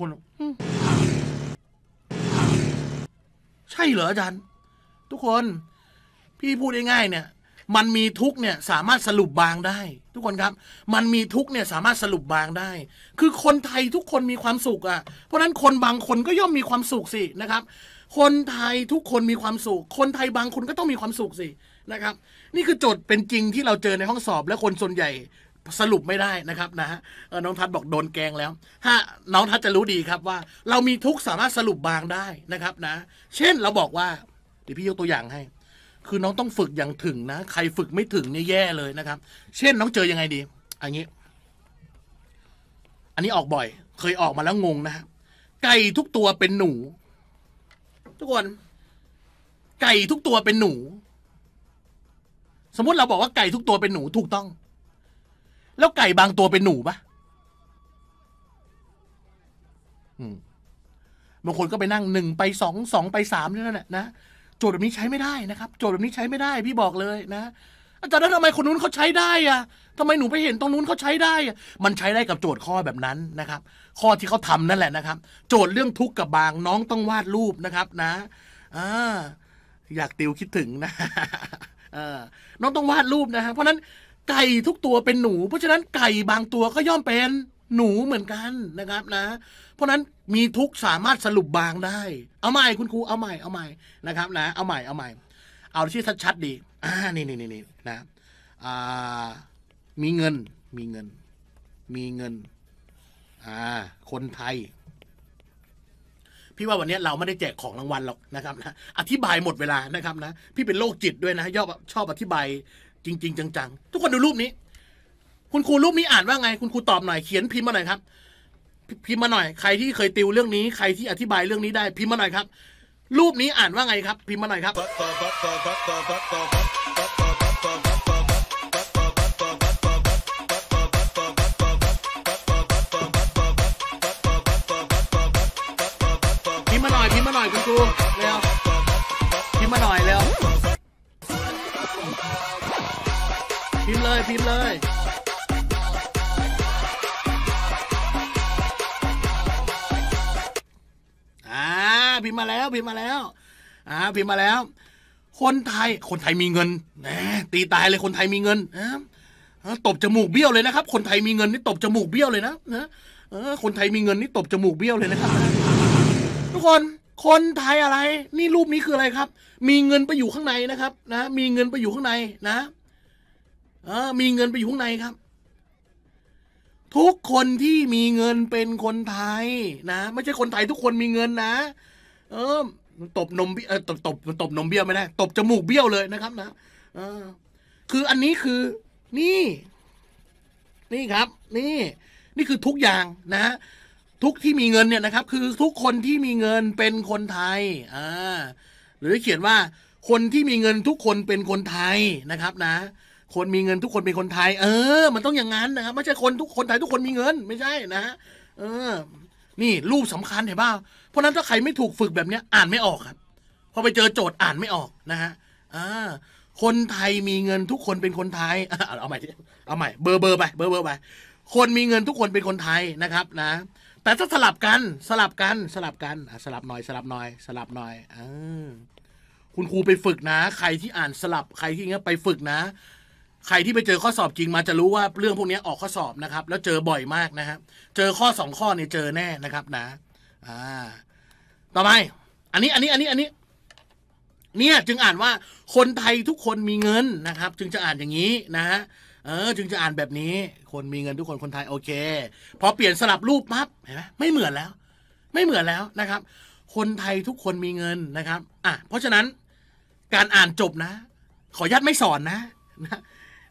คนใช่เหรออาจารย์ทุกคน พี่พูดง่ายๆเนี่ยมันมีทุกเนี่ยสามารถสรุปบางได้ ทุกคนครับมันมีทุกเนี่ยสามารถสรุปบางได้ คือคนไทยทุกคนมีความสุขอะ่ะเพราะนั้นคนบางคนก็ย่อมมีความสุขสินะครับ คนไทยทุกคนมีความสุขคนไทยบางคนก็ต้องมีความสุขสินะครับ นี่คือโจทย์เป็นจริงที่เราเจอในห้องสอบ และคนส่วนใหญ่สรุปไม่ได้นะครับนะฮะน้องทัศบอกโดนแกงแล้วถ้าน้องทัศจะรู้ดีครับว่า เรามีทุกสามารถสรุปบางได้นะครับนะเช่นเราบอกว่าเดี๋ยวพี่ยกตัวอย่างให้คือน้องต้องฝึกอย่างถึงนะใครฝึกไม่ถึงเนี่ยแย่เลยนะครับ เช่นน้องเจอยังไงดีอันนี้ อันนี้ออกบ่อย เคยออกมาแล้วงงนะไก่ทุกตัวเป็นหนู ทุกคน ไก่ทุกตัวเป็นหนู สมมติเราบอกว่าไก่ทุกตัวเป็นหนูถูกต้อง แล้วไก่บางตัวเป็นหนูปะบางคนก็ไปนั่งหนึ่งไปสองสองไปสามนี่นั่นแหละนะโจทย์แบบนี้ใช้ไม่ได้นะครับ โจทย์แบบนี้ใช้ไม่ได้ พี่บอกเลยนะ อาจารย์แล้วทำไมคนนู้นเขาใช้ได้อะทำไมหนูไปเห็นตรงนู้นเขาใช้ได้อะมันใช้ได้กับโจทย์ข้อแบบนั้นนะครับ ข้อที่เขาทำนั่นแหละนะครับ โจทย์เรื่องทุกข์กับบางน้องต้องวาดรูปนะครับนะอ่าอยากติวคิดถึงนะน้องต้องวาดรูปนะฮะเพราะนั้นไก่ทุกตัวเป็นหนู เพราะฉะนั้นไก่บางตัวก็ย่อมเป็นหนูเหมือนกันนะครับนะเพราะนั้นมีทุกสามารถสรุปบางได้ เอาใหม่ คุณครู เอาใหม่ เอาใหม่นะครับ นะ เอาใหม่ เอาใหม่ เอาที่ชัดๆดี อ่า นี่นี่นี่นะ อ่า มีเงิน มีเงิน มีเงิน อ่า คนไทย พี่ว่าวันนี้เราไม่ได้แจกของรางวัลหรอกนะครับนะ อธิบายหมดเวลานะครับ นะ พี่เป็นโรคจิตด้วยนะยอบชอบอธิบาย จริง ๆ จัง ๆ ทุกคนดูรูปนี้ คุณครูรูปนี้อ่านว่าไง คุณครูตอบหน่อย เขียนพิมพ์มาหน่อยครับพิมพ์มาหน่อย ใครที่เคยติวเรื่องนี้ ใครที่อธิบายเรื่องนี้ได้พิมพ์มาหน่อยครับ รูปนี้อ่านว่าไงครับ พิมพ์มาหน่อยครับพิมพ์มาหน่อยพิมพ์มาหน่อยคุณครูเร็วพิมพ์มาหน่อยเร็วพิมพ์เลยพิมพ์เลยพิมพ์มาแล้วพิมพ์มาแล้วอ่าพิมพ์มาแล้ว คนไทย คนไทยมีเงินนะตีตายเลยคนไทยมีเงินนะตบจมูกเบี้ยวเลยนะครับ คนไทยมีเงินนี่ตบจมูกเบี้ยวเลยนะนะคนไทยมีเงินนี่ตบจมูกเบี้ยวเลยนะครับ ทุกคน คนไทยอะไร นี่รูปนี้คืออะไรครับ มีเงินไปอยู่ข้างในนะครับ นะมีเงินไปอยู่ข้างในนะเออมีเงินไปอยู่ข้างในครับ ทุกคนที่มีเงินเป็นคนไทย นะไม่ใช่คนไทยทุกคนมีเงินนะเออตบนมเ้ยตบตบตบนมเบี้ยวไม่ได้ตบจมูกเบี้ยวเลยนะครับนะเออ คืออันนี้คือ นี่ นี่ครับนี่ นี่คือทุกอย่างนะ ทุกที่มีเงินเนี่ยนะครับ คือทุกคนที่มีเงินเป็นคนไทยอ่าหรือเขียนว่า คนที่มีเงินทุกคนเป็นคนไทยนะครับ นะคนมีเงินทุกคนเป็นคนไทย เออ มันต้องอย่างนั้นนะครับไม่ใช่คนทุกคนไทยทุกคนมีเงินไม่ใช่นะเออ นี่รูปสำคัญเห็นป่าราะนั้นถ้าใครไม่ถูกฝึกแบบเนี้ยอ่านไม่ออกครับ พอไปเจอโจทย์อ่านไม่ออกนะฮะอ่าคนไทยมีเงินทุกคนเป็นคนไทยเอาใหม่ทีเอาใหม่เบอร์เบอร์ไปเบอร์เบอร์ไปคนมีเงินทุกคนเป็นคนไทยนะครับ นะ แต่ถ้าสลับกันสลับกันสลับกันสลับหน่อยสลับหน่อยสลับหน่อยอคุณครูไปฝึกนะใครที่อ่านสลับ ใครที่เงี้ยไปฝึกนะ ใครที่ไปเจอข้อสอบจริงมาจะรู้ว่าเรื่องพวกนี้ออกข้อสอบนะครับ แล้วเจอบ่อยมากนะฮะเจอข้อสองข้อเนี่ยเจอแน่นะครับ นะ อ่าต่อไปอันนี้อันนี้อันนี้อันนี้ เนี่ยจึงอ่านว่าคนไทยทุกคนมีเงินนะครับ จึงจะอ่านอย่างนี้นะฮะเออจึงจะอ่านแบบนี้ คนมีเงินทุกคนคนไทย โอเคพอเปลี่ยนสลับรูปปั๊บเห็นไหมไม่เหมือนแล้ว ไม่เหมือนแล้วนะครับ คนไทยทุกคนมีเงินนะครับอ่ะเพราะฉะนั้นการอ่านจบนะ ขออนุญาตไม่สอนนะ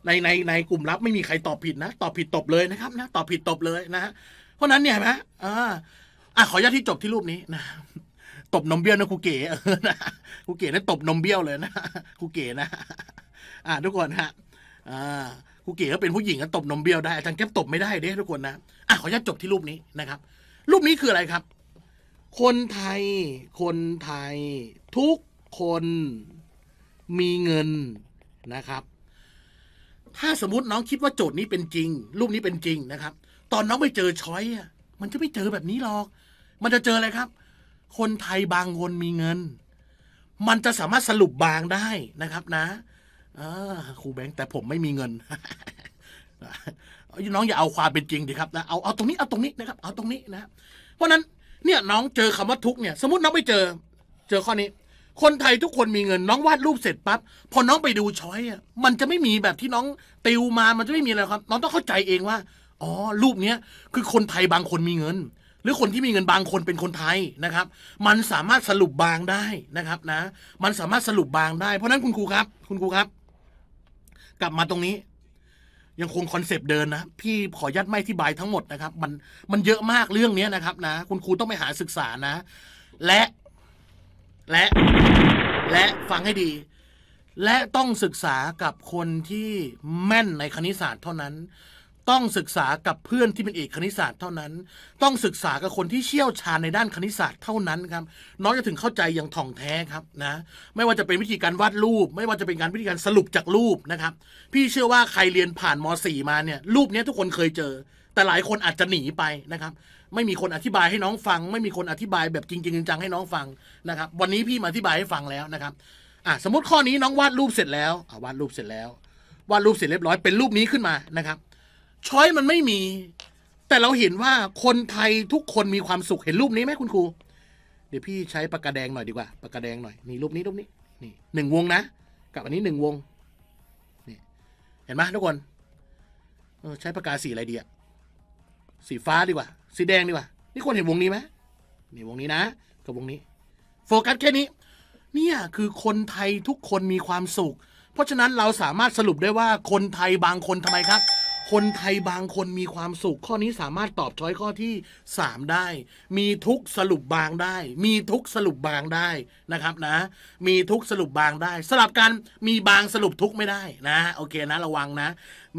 ในในในกลุ่มลับไม่มีใครตอบผิดนะตอบผิดตบเลยนะครับ นะตอบผิดตบเลยนะเพราะนั้นเนี่ยนไหมอ่าอ่ะขออนุญาตที่จบที่รูปนี้นะตบนมเบี้ยวนะครูเก๋นะครูเก๋นั้ตบนมเบี้ยวเลยนะครูเก๋นะ อ่าทุกคนฮะอ่าครูเก๋ก็เป็นผู้หญิงก็ตบนมเบี้ยวได้อาจารย์แก๊ปตบไม่ได้เด้ทุกคนนะอ่ะขออนุญาตจบที่รูปนี้นะครับ รูปนี้คืออะไรครับ คนไทย คนไทย ทุกคน มีเงินนะครับ ถ้าสมมติน้องคิดว่าโจทย์นี้เป็นจริง รูปนี้เป็นจริงนะครับ ตอนน้องไปเจอช้อยมันจะไม่เจอแบบนี้หรอก มันจะเจออะไรครับคนไทยบางคนมีเงิน มันจะสามารถสรุปบางได้นะครับนะครูแบงค์แต่ผมไม่มีเงิน น้องอย่าเอาความเป็นจริงดีครับนะเอาเอาตรงนี้เอาตรงนี้นะครับ เอาตรงนี้นะ เพราะนั้นเนี่ยน้องเจอคำว่าทุกเนี่ย สมมติน้องไปเจอ เจอข้อนี้ คนไทยทุกคนมีเงิน น้องวาดรูปเสร็จปั๊บพอน้องไปดูช้อยอ่ะมันจะไม่มีแบบที่น้องติวมา มันจะไม่มีอะไรครับ น้องต้องเข้าใจเองว่าอ๋อ รูปเนี้ยคือคนไทยบางคนมีเงินรือคนที่มีเงินบางคนเป็นคนไทยนะครับ มันสามารถสรุปบางได้นะครับนะ มันสามารถสรุปบางได้ เพราะนั้นคุณครูครับ คุณครูครับ กลับมาตรงนี้ ยังคงคอนเซปต์เดินนะ พี่ขอยัดไม่อธิบายทั้งหมดนะครับ มันมันเยอะมากเรื่องนี้นะครับนะ คุณครูต้องไปหาศึกษานะ และและ และฟังให้ดี และต้องศึกษากับคนที่แม่นในคณิตศาสตร์เท่านั้นต้องศึกษากับเพื่อนที่เป็นเอกคณิตศาสตร์เท่านั้น ต้องศึกษากับคนที่เชี่ยวชาญในด้านคณิตศาสตร์เท่านั้นครับ น้องจะถึงเข้าใจอย่างถ่องแท้ครับนะ ไม่ว่าจะเป็นวิธีการวาดรูป ไม่ว่าจะเป็นการวิธีการสรุปจากรูปนะครับ พี่เชื่อว่าใครเรียนผ่านม .4 มาเนี่ย รูปนี้ทุกคนเคยเจอ แต่หลายคนอาจจะหนีไปนะครับ ไม่มีคนอธิบายให้น้องฟัง ไม่มีคนอธิบายแบบจริงจริงจังให้น้องฟังนะครับ วันนี้พี่มาอธิบายให้ฟังแล้วนะครับอ่ะสมมติข้อนี้น้องวาดรูปเสร็จแล้ว วาดรูปเสร็จแล้ว วาดรูปเสร็จเรียบร้อยเป็นรูปนี้ขึ้นมานะครับช้อยมันไม่มี แต่เราเห็นว่าคนไทยทุกคนมีความสุข เห็นรูปนี้ไหมคุณครูเดี๋ยวพี่ใช้ปากกาแดงหน่อยดีกว่าปากกาแดงหน่อยนี่รูปนี้รูปนี้นี่หนึ่งวงนะกับอันนี้หนึ่งวงนี่เห็นไหมทุกคนใช้ปากกาสีอะไรดีอะสีฟ้าดีกว่า สีแดงดีกว่า นี่คนเห็นวงนี้ไหมนี่วงนี้นะกับวงนี้ โฟกัสแค่นี้ เนี่ยคือคนไทยทุกคนมีความสุข เพราะฉะนั้นเราสามารถสรุปได้ว่าคนไทยบางคนทำไมครับคนไทยบางคนมีความสุข ข้อนี้สามารถตอบช้อยข้อที่ 3 ได้ มีทุกสรุปบางได้ มีทุกสรุปบางได้นะครับนะ มีทุกสรุปบางได้สลับกันมีบางสรุปทุกไม่ได้นะโอเคนะ ระวังนะ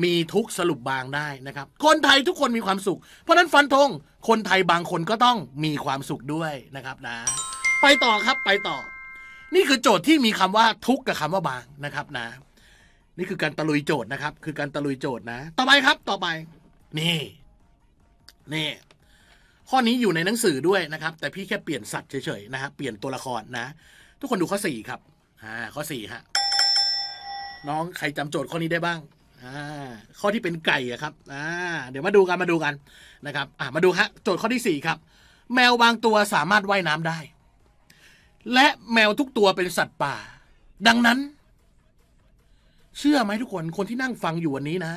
มีทุกสรุปบางได้นะครับ คนไทยทุกคนมีความสุข เพราะนั้นฟันธงคนไทยบางคนก็ต้องมีความสุขด้วยนะครับนะ ไปต่อครับไปต่อ นี่คือโจทย์ที่มีคำว่าทุกกับคำว่าบางนะครับนะนี่คือการตะลุยโจทย์นะครับ คือการตะลุยโจทย์นะ ต่อไปครับ ต่อไปนี่นี่ข้อนี้อยู่ในหนังสือด้วยนะครับแต่พี่แค่เปลี่ยนสัตว์เฉยๆนะฮะเปลี่ยนตัวละครนะทุกคนดูข้อสี่ครับอ่าข้อสี่ฮะน้องใครจำโจทย์ข้อนี้ได้บ้างอ่าข้อที่เป็นไก่อะครับอ่าเดี๋ยวมาดูกันมาดูกันนะครับอ่ามาดูฮะโจทย์ข้อที่สี่ครับ แมวบางตัวสามารถว่ายน้ำได้ และแมวทุกตัวเป็นสัตว์ป่า ดังนั้นเชื่อไหมทุกคนคนที่นั่งฟังอยู่วันนี้นะ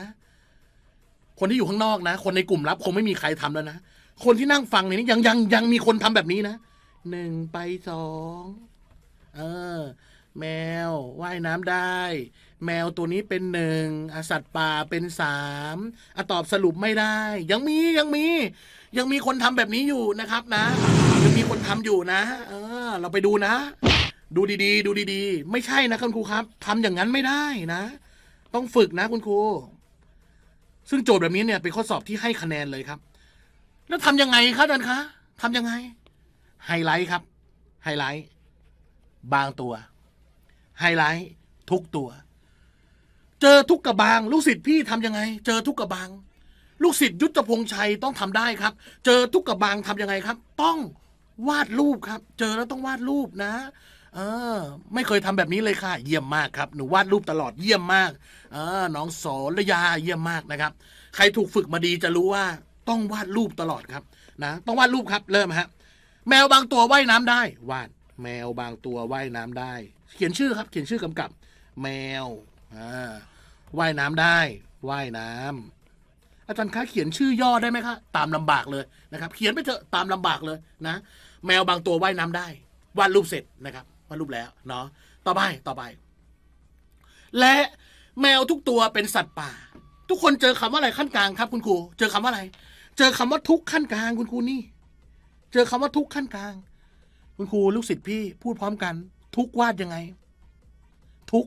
คนที่อยู่ข้างนอกนะคนในกลุ่มลับคงไม่มีใครทำแล้วนะคนที่นั่งฟังในนี้ยังยังยังมีคนทำแบบนี้นะหนึ่งไปสองเออ แมว ว่ายน้ำได้ แมวตัวนี้เป็นหนึ่งสัตว์ป่าเป็นสามอตอบสรุปไม่ได้ ยังมียังมี ยังมีคนทำแบบนี้อยู่นะครับ นะยังมีคนทำอยู่นะ เออ เราไปดูนะดูดีๆ ดูดี ๆ ไม่ใช่นะ คุณครูครับ ทำอย่างนั้นไม่ได้นะ ต้องฝึกนะคุณครู ซึ่งโจทย์แบบนี้เนี่ยเป็นข้อสอบที่ให้คะแนนเลยครับ แล้วทํำยังไงครับอาจารย์คะ ทํำยังไง ไฮไลท์ครับ ไฮไลท์ บางตัว ไฮไลท์ทุกตัว เจอทุกกระบางลูกศิษย์พี่ทํำยังไง เจอทุกกระบางลูกศิษย์ยุทธพงษ์ชัย ต้องทำได้ครับ เจอทุกกระบางทํำยังไงครับ ต้องวาดรูปครับ เจอแล้วต้องวาดรูปนะเออไม่เคยทำแบบนี้เลยค่ะเยี่ยมมากครับหนูวาดรูปตลอดเยี่ยมมากเออน้องสรยาเยี่ยมมากนะครับ ใครถูกฝึกมาดีจะรู้ว่าต้องวาดรูปตลอดครับนะต้องวาดรูปครับเริ่มฮะแมวบางตัวว่ายน้ำได้วาดแมวบางตัวว่ายน้ำได้ เขียนชื่อครับ เขียนชื่อกำกับแมวอ่าว่ายน้ำได้ว่ายน้ำาจารย์คะเขียนชื่อย่อได้ไหมคะ ตามลำบากเลยนะครับ เขียนไปเถอะตามลำบากเลยนะแมวบางตัวว่ายน้ำได้วาดรูปเสร็จนะครับวารูปแล้วเนาะต่อไปต่อไป และแมวทุกตัวเป็นสัตว์ป่า ทุกคนเจอคำว่าอะไรขั้นกลางครับ คุณครูเจอคำว่าอะไร เจอคำว่าทุกขั้นกลาง คุณครูนี่ เจอคำว่าทุกขั้นกลาง คุณครูลูกศิษย์พี่ พูดพร้อมกัน ทุกวาดยังไง ทุก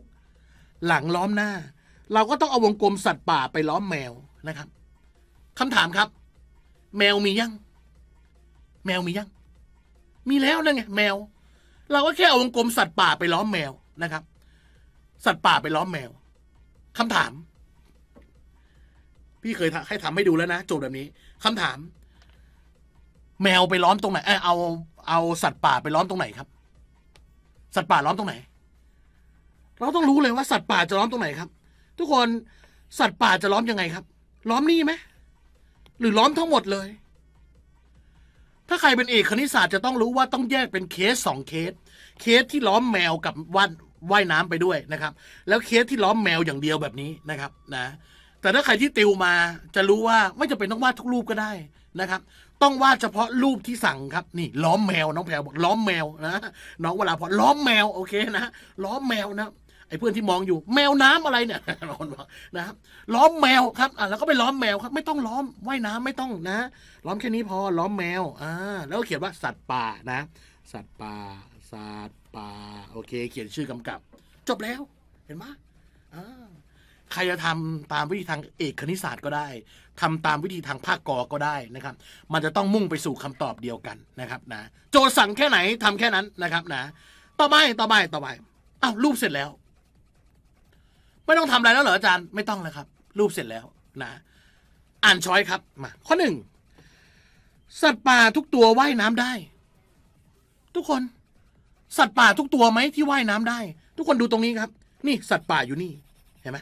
หลังล้อมหน้า เราก็ต้องเอาวงกลมสัตว์ป่าไปล้อมแมวนะครับ คำถามครับ แมวมียังแมวมียังมีแล้วนั่นไงแมวเราก็แค่เอาวงกลมสัตว์ป่าไป ล้อมแมวนะครับ สัตว์ป่าไปล้อมแมว คำถาม พี่เคยให้ทำให้ดูแล้วนะโจทย์แบบนี้ คำถาม แมวไปล้อมตรงไหนเออเอาเอาสัตว์ป่า ไป ล้อมตรงไหนครับ สัตว์ป่า ล้อมตรงไหน เราต้องรู้เลยว่า สัตว์ป่า จะล้อมตรงไหนครับ ทุกคนสัตว์ป่าจะล้อมยังไงครับ ล้อมนี่ไหมหรือล้อมทั้งหมดเลยถ้าใครเป็นเอกคณิตศาสตร์จะต้องรู้ว่าต้องแยกเป็นเคสสองเคสเคสที่ล้อมแมวกับวันว่ายน้ำไปด้วยนะครับ แล้วเคสที่ล้อมแมวอย่างเดียวแบบนี้นะครับนะ แต่ถ้าใครที่ติวมาจะรู้ว่าไม่จำเป็นต้องวาดทุกรูปก็ได้นะครับ ต้องวาดเฉพาะรูปที่สั่งครับนี่ล้อมแมวน้องแพรบอกล้อมแมวนะน้องเวลาพอล้อมแมวโอเคนะล้อมแมวนะไอ้เพื่อนที่มองอยู่แมวน้ำอะไรเนี่ยนอนบอกนะครับล้อมแมวครับอ่าแล้วก็ไปล้อมแมวครับไม่ต้องล้อมว่ายน้ำไม่ต้องนะ ล้อมแค่นี้พอ ล้อมแมวอ่าแล้วเขียนว่าสัตว์ป่านะ สัตว์ป่าสัตว์ป่า โอเค เขียนชื่อกำกับ จบแล้ว เห็นไหมอ่าใครจะทำตามวิธีทางเอกคณิตศาสตร์ก็ได้ ทำตามวิธีทางภาคกอก็ได้นะครับ มันจะต้องมุ่งไปสู่คำตอบเดียวกันนะครับนะโจทย์สั่งแค่ไหนทำแค่นั้นนะครับ นะต่อไปต่อไปต่อไปอ้าวรูปเสร็จแล้วไม่ต้องทำอะไรแล้วเหรออาจารย์ไม่ต้องแล้วครับ รูปเสร็จแล้วนะ อ่านช้อยครับมาข้อหนึ่งสัตว์ป่าทุกตัวว่ายน้ำได้ ทุกคน สัตว์ป่าทุกตัวไหมที่ว่ายน้ำได้ ทุกคนดูตรงนี้ครับ นี่สัตว์ป่าอยู่นี่เห็นไหม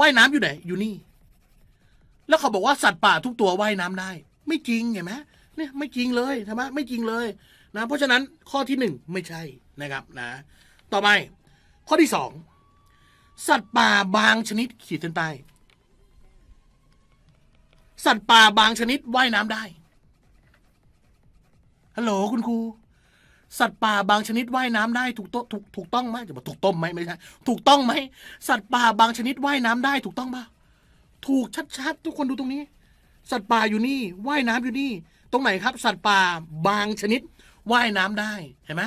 ว่ายน้ำอยู่ไหนอยู่นี่ แล้วเขาบอกว่าสัตว์ป่าทุกตัวว่ายน้ำได้ ไม่จริงเห็นไหมเนี่ยไม่จริงเลยใช่ไหมไม่จริงเลยนะเพราะฉะนั้นข้อที่หนึ่งไม่ใช่นะครับนะ ต่อไป ข้อที่สองสัตว์ป่าบางชนิดขีดเส้นใต้สัตว์ป่าบางชนิดว่ายน้ำได้ ฮัลโหลคุณครู สัตว์ป่าบางชนิดว่ายน้ำได้ถูกต้องถูกถูกต้องไหมจะบอกถูกต้มไหมไม่ใช่ถูกต้องไหม สัตว์ป่าบางชนิดว่ายน้ำได้ถูกต้องปะถูกชัดๆทุกคนดูตรงนี้ สัตว์ป่าอยู่นี่ว่ายน้ำอยู่นี่ ตรงไหนครับ สัตว์ป่าบางชนิดว่ายน้ำได้เห็นไหม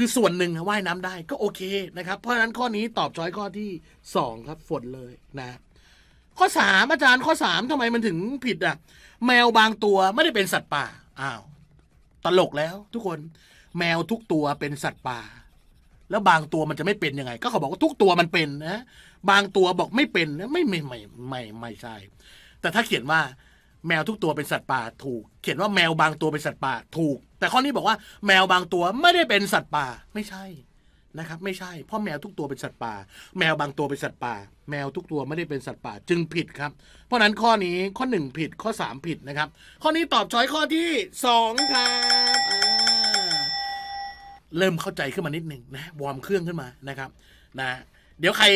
คือ ส่วนหนึ่งว่ายน้ำได้ก็โอเคนะครับเพราะฉะนั้นข้อนี้ตอบช้อยข้อที่ 2 ครับฝนเลยนะ ข้อ 3 อาจารย์ข้อ 3 ทำไมมันถึงผิดอ่ะแมวบางตัวไม่ได้เป็นสัตว์ป่าอ้าวตลกแล้ว ทุกคนแมวทุกตัวเป็นสัตว์ป่า แล้วบางตัวมันจะไม่เป็นยังไงก็เขาบอกว่าทุกตัวมันเป็นนะบางตัวบอกไม่เป็นไม่ไม่ไม่ไม่ไม่ใช่แต่ถ้าเขียนว่าแมวทุกตัวเป็นสัตว์ป่า ถูกเขียนว่าแมวบางตัวเป็นสัตว์ป่า ถูก แต่ข้อนี้บอกว่าแมวบางตัวไม่ได้เป็นสัตว์ป่า ไม่ใช่นะครับ ไม่ใช่ เพราะแมวทุกตัวเป็นสัตว์ป่า แมวบางตัวเป็นสัตว์ป่า แมวทุกตัวไม่ได้เป็นสัตว์ป่าจึงผิดครับ เพราะนั้นข้อนี้ข้อ 1 ผิดข้อ 3 ผิดนะครับ ข้อนี้ตอบช้อยข้อที่ 2 ครับเริ่มเข้าใจขึ้นมานิดหนึ่งนะ วอร์มเครื่องขึ้นมานะครับ นะเดี๋ยวใคร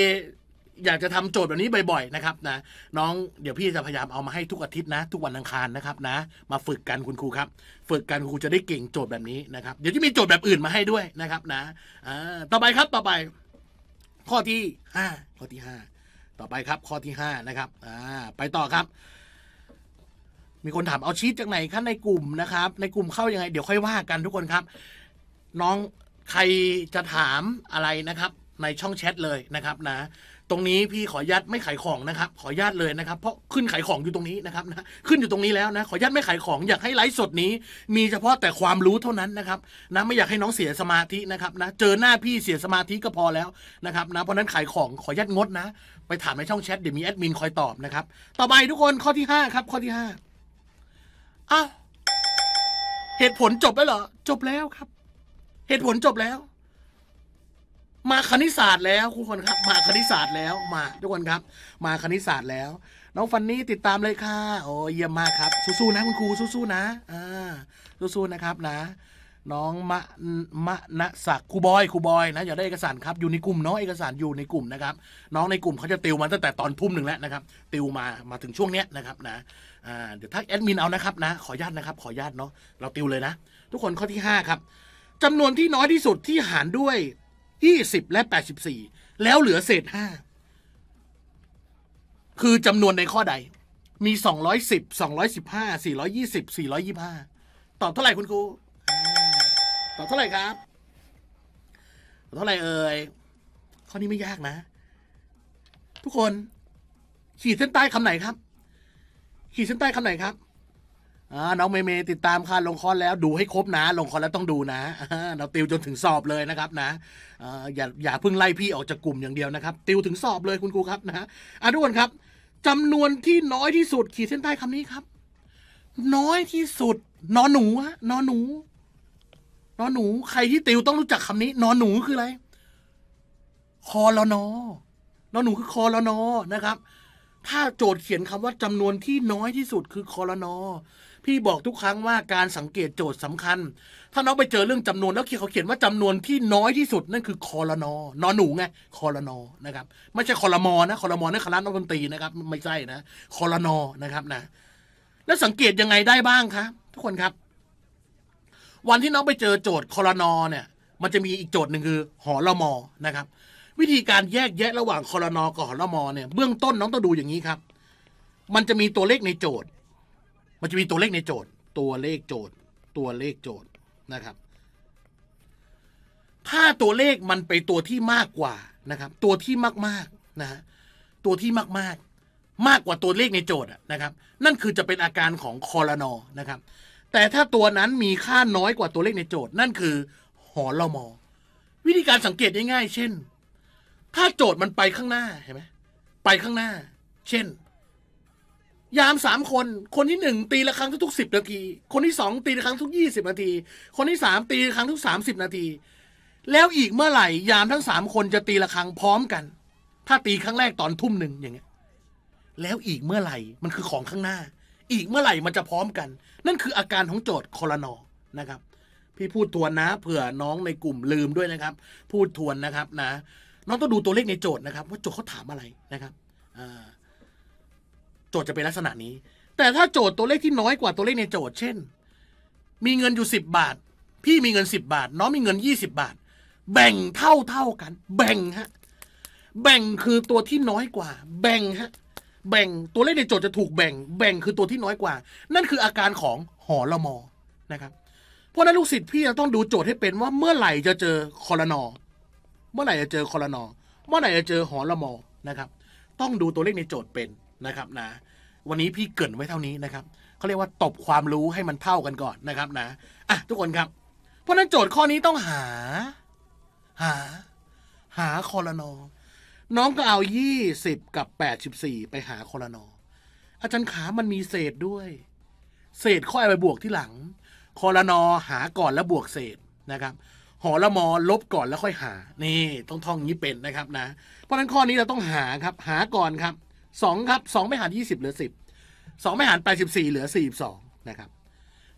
อยากจะทำโจทย์แบบนี้บ่อย ๆ นะครับนะน้องเดี๋ยวพี่จะพยายามเอามาให้ทุกอาทิตย์นะ ทุกวันอังคารนะครับนะ มาฝึกกันคุณครูครับ ฝึกกันคุณครูจะได้เก่งโจทย์แบบนี้นะครับเดี๋ยวจะมีโจทย์แบบอื่นมาให้ด้วยนะครับนะอ่าต่อไปครับต่อไป ข้อที่ห้าข้อที่ห้าต่อไปครับ ข้อที่ห้านะครับอ่าไปต่อครับ มีคนถามเอาชีตจากไหนคะในกลุ่มนะครับ ในกลุ่มเข้ายังไง เดี๋ยวค่อยว่ากันทุกคนครับ น้องใครจะถามอะไรนะครับ ในช่องแชทเลยนะครับนะตรงนี้พี่ขอยัดไม่ขายของนะครับ ขอยัดเลยนะครับเพราะขึ้นขายของอยู่ตรงนี้นะครับนะขึ้นอยู่ตรงนี้แล้วนะ ขอยัดไม่ขายของอยากให้ไลฟ์สดนี้ มีเฉพาะแต่ความรู้เท่านั้นนะครับนะไม่อยากให้น้องเสียสมาธินะครับนะเจอหน้าพี่เสียสมาธิก็พอแล้วนะครับนะเพราะนั้นขายของขอยัดงด นะ ไปถามในช่องแชทเดี๋ยวมีแอดมินคอยตอบนะครับต่อไปทุกคนข้อที่5ครับ ข้อที่5อ้าวเหตุผลจบแล้วเหรอจบแล้วครับ เหตุผลจบแล้วมาคณิตศาสตร์แล้วคุณคนครับ มาคณิตศาสตร์แล้วมา ทุกคนครับ มาคณิตศาสตร์แล้ว น้องฟันนี่ติดตามเลยค่ะโอ้เยี่ยมมากครับสู้ๆนะคุณครูสู้ๆนะอ่าสู้ๆนะครับนะ น้องมะมะนะศักครูบอยครูบอยนะอย่าได้เอกสารครับอยู่ในกลุ่มเนาะเอกสารอยู่ในกลุ่มนะครับ น้องในกลุ่มเขาจะติวมาตั้งแต่ตอนทุ่มหนึ่งแล้วนะครับติวมามาถึงช่วงเนี้ยนะครับนะอ่าเดี๋ยวทักแอดมินเอานะครับนะขออนุญาตนะครับขออนุญาตเนาะเราติวเลยนะ ทุกคนข้อที่5ครับจำนวนที่น้อยที่สุดที่หารด้วย20 และ 84 แล้วเหลือเศษ5 คือจำนวนในข้อใด มี210 215 420 425 ตอบเท่าไหร่คุณครูตอบเท่าไหร่ครับตอบเท่าไหร่เอ่ย ข้อนี้ไม่ยากนะ ทุกคน ขีดเส้นใต้คำไหนครับ ขีดเส้นใต้คำไหนครับน้องเมเมติดตามค่ะ ลงคอร์สแล้วดูให้ครบนะ ลงคอร์สแล้วต้องดูนะเราติวจนถึงสอบเลยนะครับนะอย่าอย่าเพิ่งไล่พี่ออกจากกลุ่มอย่างเดียวนะครับ ติวถึงสอบเลยคุณครูครับนะอ่ะทุกคนครับ จำนวนที่น้อยที่สุดขีดเส้นใต้คำนี้ครับ น้อยที่สุด นอนหนูฮะนอนหนู นอนหนู ใครที่ติวต้องรู้จักคำนี้ นอนหนูคืออะไร คอลนอ นอนหนูคือคอลนอนะครับ ถ้าโจทย์เขียนคำว่า จำนวนที่น้อยที่สุดคือคอลนอพี่บอกทุกครั้งว่าการสังเกตโจทย์สำคัญ ถ้าน้องไปเจอเรื่องจำนวนแล้วเขาเขียนว่าจำนวนที่น้อยที่สุด นั่นคือ คอรนอนอนหนูไงคอรนอนะครับไม่ใช่คอรมอนะคอรมอนั่นคณะนักดนตรีนะครับไม่ใช่นะคอรนอนะครับนะ แล้วสังเกตยังไงได้บ้างคะทุกคนครับ วันที่น้องไปเจอโจทย์คอรนอเนี่ย มันจะมีอีกโจทย์หนึ่งคือ หอรมอนะครับ วิธีการแยกแยะระหว่างคอรนอกับหอรมอเนี่ยเบื้องต้นน้องต้องดูอย่างนี้ครับ มันจะมีตัวเลขในโจทย์มันจะมีตัวเลขในโจทย์ ตัวเลขโจทย์ ตัวเลขโจทย์นะครับ ถ้าตัวเลขมันไปตัวที่มากกว่านะครับ ตัวที่มากๆนะฮะ ตัวที่มากๆ มากกว่าตัวเลขในโจทย์นะครับ นั่นคือจะเป็นอาการของคอรนอนะครับ แต่ถ้าตัวนั้นมีค่าน้อยกว่าตัวเลขในโจทย์ นั่นคือหอลมอ วิธีการสังเกตง่ายๆเช่น ถ้าโจทย์มันไปข้างหน้าเห็นไหม ไปข้างหน้า เช่นยามสามคน คนที่หนึ่ง ตีละครั้งทุกสิบนาที คนที่สองตีละครั้งทุกยี่สิบนาที คนที่สามตีละครั้งทุกสามสิบนาที แล้วอีกเมื่อไหร่ ยามทั้งสามคนจะตีละครั้งพร้อมกัน ถ้าตีครั้งแรกตอนทุ่มหนึ่งอย่างเงี้ยแล้วอีกเมื่อไหร่มันคือของข้างหน้า อีกเมื่อไหร่มันจะพร้อมกัน นั่นคืออาการของโจทย์คอรนอ นะครับ พี่พูดทวนนะ เผื่อน้องในกลุ่มลืมด้วยนะครับ พูดทวนนะครับ นะน้องต้องดูตัวเลขในโจทย์นะครับ ว่าโจทย์เขาถามอะไรนะครับอ่าโจทย์จะเป็นลักษณะนี้ แต่ถ้าโจทย์ตัวเลขที่น้อยกว่าตัวเลขในโจทย์ เช่น มีเงินอยู่ 10 บาท พี่มีเงิน 10 บาท น้องมีเงิน 20 บาท แบ่งเท่าเท่ากัน แบ่งฮะ แบ่งคือตัวที่น้อยกว่า แบ่งฮะ แบ่งตัวเลขในโจทย์จะถูกแบ่ง แบ่งคือตัวที่น้อยกว่า นั่นคืออาการของหอละมอนะครับ เพราะนั้นลูกศิษย์พี่จะต้องดูโจทย์ให้เป็นว่าเมื่อไหร่จะเจอคอรนอ เมื่อไหร่จะเจอคอรนอ เมื่อไหร่จะเจอหอละมอนะครับ ต้องดูตัวเลขในโจทย์เป็นนะครับนะวันนี้พี่เกินไว้เท่านี้นะครับเขาเรียกว่าตบความรู้ให้มันเท่ากันก่อนนะครับนะอ่ะทุกคนครับ เพราะนั้นโจทย์ข้อนี้ต้องหา หา หาคอรนอน้องก็เอายี่สิบกับแปดสิบสี่ไปหาคอรนออาจารย์ขามันมีเศษด้วย เศษค่อยไปบวกที่หลังคอรนอหาก่อนแล้วบวกเศษนะครับหอละมอลบก่อนแล้วค่อยหานี่ต้องท่องนี้เป็นนะครับนะ เพราะฉะนั้นข้อนี้เราต้องหาครับ หาก่อนครับสองครับสองไม่หารยี่สิบเหลือสิบสองไม่หารแปดสิบสี่เหลือสี่สองนะครับ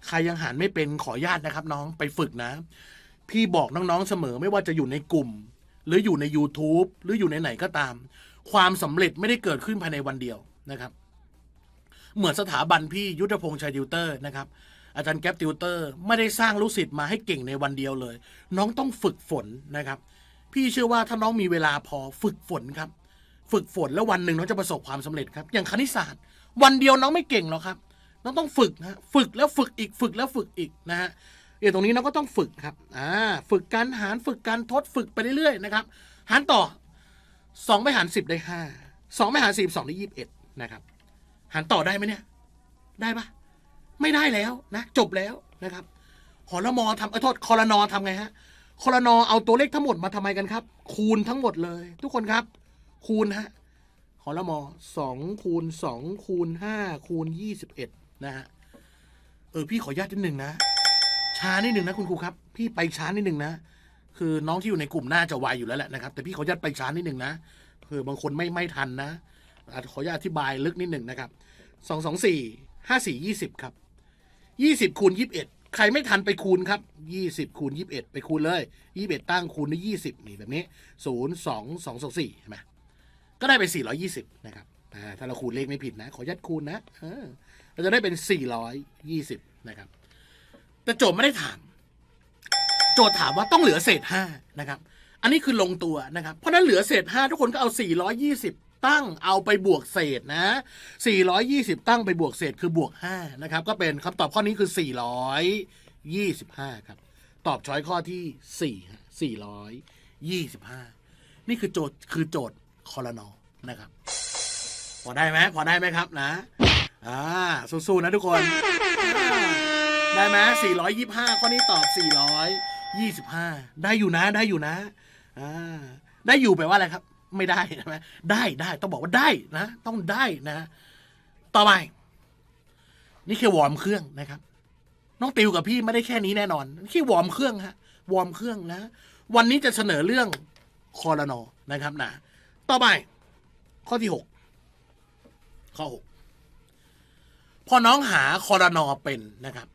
ใครยังหารไม่เป็นขอญาตนะครับ น้องไปฝึกนะ พี่บอกน้องๆเสมอไม่ว่าจะอยู่ในกลุ่ม หรืออยู่ใน YouTube หรืออยู่ในไหนก็ตาม ความสำเร็จไม่ได้เกิดขึ้นภายในวันเดียวนะครับเหมือนสถาบันพี่ยุทธพงษ์ชัยดิวเตอร์นะครับอาจารย์แก๊ปติวเตอร์ ไม่ได้สร้างลูกศิษย์มาให้เก่งในวันเดียวเลย น้องต้องฝึกฝนนะครับ พี่เชื่อว่าถ้าน้องมีเวลาพอฝึกฝนครับฝึกฝนแล้ววันหนึ่งน้องจะประสบความสำเร็จครับอย่างคณิตศาสตร์ วันเดียวน้องไม่เก่งหรอกครับน้องต้องฝึกนะฝึกแล้วฝึกอีกฝึกแล้วฝึกอีกนะฮะอย่างตรงนี้น้องก็ต้องฝึกครับอ่าฝึกการหารฝึกการทดฝึกไปเรื่อยๆ นะครับ หารต่อ 2 ไปหาร10ได้5 2ไม่หาร10 2ได้21 นะครับ หารต่อได้ไหมเนี่ยได้ปะไม่ได้แล้วนะ จบแล้วนะครับหอละมอทำไออโทษคอรนอทำไงฮะคอรนอเอาตัวเลขทั้งหมดมาทำไมกันครับ คูณทั้งหมดเลยทุกคนครับคูณฮะหอละมอสองคูณสองคูณห้าคูณยี่สิบเอ็ดนะฮะ เออ พี่ขออนุญาตนิดหนึ่งนะ ช้านิดหนึ่งนะคุณครูครับ พี่ไปช้านิดหนึ่งนะ คือน้องที่อยู่ในกลุ่มน่าจะไวอยู่แล้วแหละนะครับ แต่พี่ขออนุญาตไปช้านิดหนึ่งนะเผื่อบางคนไม่ไม่ทันนะ ขออนุญาตอธิบายลึกนิดหนึ่งนะครับ สองสองสี่ ห้าสี่ยี่สิบครับ ยี่สิบคูณยี่สิบเอ็ด ใครไม่ทันไปคูณครับ ยี่สิบคูณยี่สิบเอ็ดไปคูณเลยยี่สิบเอ็ดตั้งคูณด้วยยี่สิบนี่แบบนี้ ศูนย์สองสองสองสี่เห็นไหมก็ได้เป็น420นะครับถ้าเราคูณเลขไม่ผิดนะ ขอยัดคูณนะเราจะได้เป็น420 นะครับ แต่โจทย์ไม่ได้ถาม โจทย์ถามว่าต้องเหลือเศษ5นะครับ อันนี้คือลงตัวนะครับ เพราะนั้นเหลือเศษ5ทุกคนก็เอา 420 ตั้งเอาไปบวกเศษนะ420ตั้งไปบวกเศษคือบวก5นะครับ ก็เป็นคำตอบข้อนี้คือ425ครับ ตอบช้อยข้อที่4 425 นี่คือโจทย์คือโจทย์คอรนอ นะครับพอได้ไหมพอได้ไหมครับ นะ อ่า สู้ๆนะทุกคน ได้ไหม425 ข้อนี้ตอบ425 ได้อยู่นะ ได้อยู่นะ อ่า ได้อยู่แปลว่าอะไรครับ ไม่ได้ใช่ไหมได้ได้ ต้องบอกว่าได้นะ ต้องได้นะ ต่อไป นี่แค่วอร์มเครื่องนะครับ น้องติวกับพี่ไม่ได้แค่นี้แน่นอนแค่วอร์มเครื่องฮะ วอร์มเครื่องนะ วันนี้จะเสนอเรื่องคอรนอ นะครับ นะต่อไปข้อที่หกข้อหกพอน้องหาคอรนอเป็นนะครับ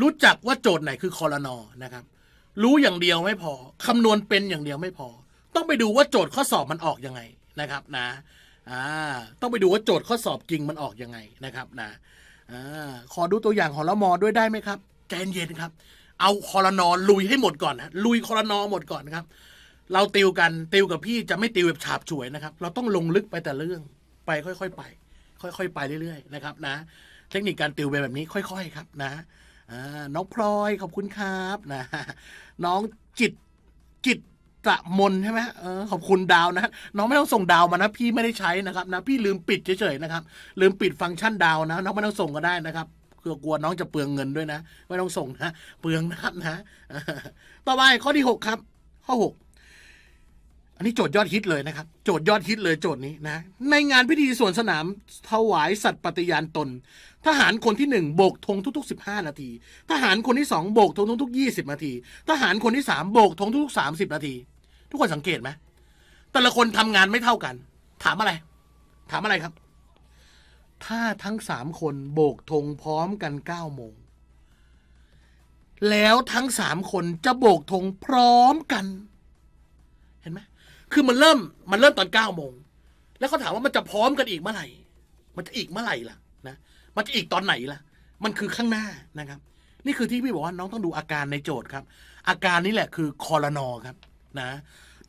รู้จักว่าโจทย์ไหนคือคอรนอนะครับ รู้อย่างเดียวไม่พอคำนวณเป็นอย่างเดียวไม่พอ ต้องไปดูว่าโจทย์ข้อสอบมันออกยังไงนะครับ นะ อ่า ต้องไปดูว่าโจทย์ข้อสอบจริงมันออกยังไงนะครับ นะอ่าขอดูตัวอย่างหอละมอด้วยได้ไหมครับใจเย็นครับ เอาคอรนอลุยให้หมดก่อนนะลุยคอรนอหมดก่อนครับเราติวกันติวกับพี่จะไม่ติวแบบฉาบฉวยนะครับ เราต้องลงลึกไปแต่เรื่องไปค่อยๆไป ค่อยๆไปเรื่อยๆนะครับนะเทคนิคการติวแบบนี้ค่อยๆ ครับ นะน้องพลอยขอบคุณครับนะน้องจิตจิตตะมนใช่ไหมเออขอบคุณดาวนะน้องไม่ต้องส่งดาวมานะ พี่ไม่ได้ใช้นะครับ นะ พี่ลืมปิดเฉยๆนะครับ ลืมปิดฟังก์ชันดาวนะน้องไม่ต้องส่งก็ได้นะครับกลัวกลัวน้องจะเปลืองเงินด้วยนะไม่ต้องส่งนะเปลืองนะครับนะต่อไปข้อที่6ครับ ข้อ6อันนี้โจทย์ยอดฮิตเลยนะครับ โจทย์ยอดฮิตเลย โจทย์นี้นะในงานพิธีสวนสนามถวายสัตว์ปฏิญาณตน ทหารคนที่หนึ่งโบกธงทุกๆ 15 นาทีทหารคนที่สองโบกธงทุก ๆ 20 นาทีทหารคนที่สามโบกธงทุก ๆ 30 นาที ทุกคนสังเกตไหมแต่ละคนทำงานไม่เท่ากัน ถามอะไร ถามอะไรครับ ถ้าทั้งสามคนโบกธงพร้อมกัน9ก้าโมงแล้วทั้งสามคนจะโบกธงพร้อมกัน เห็นไหมคือมันเริ่มมันเริ่มตอนเก้าโมง แล้วเขาถามว่ามันจะพร้อมกันอีกเมื่อไหร่ มันจะอีกเมื่อไหร่ล่ะนะ มันจะอีกตอนไหนล่ะ มันคือข้างหน้านะครับ นี่คือที่พี่บอกว่าน้องต้องดูอาการในโจทย์ครับ อาการนี้แหละคือคอรนอครับนะ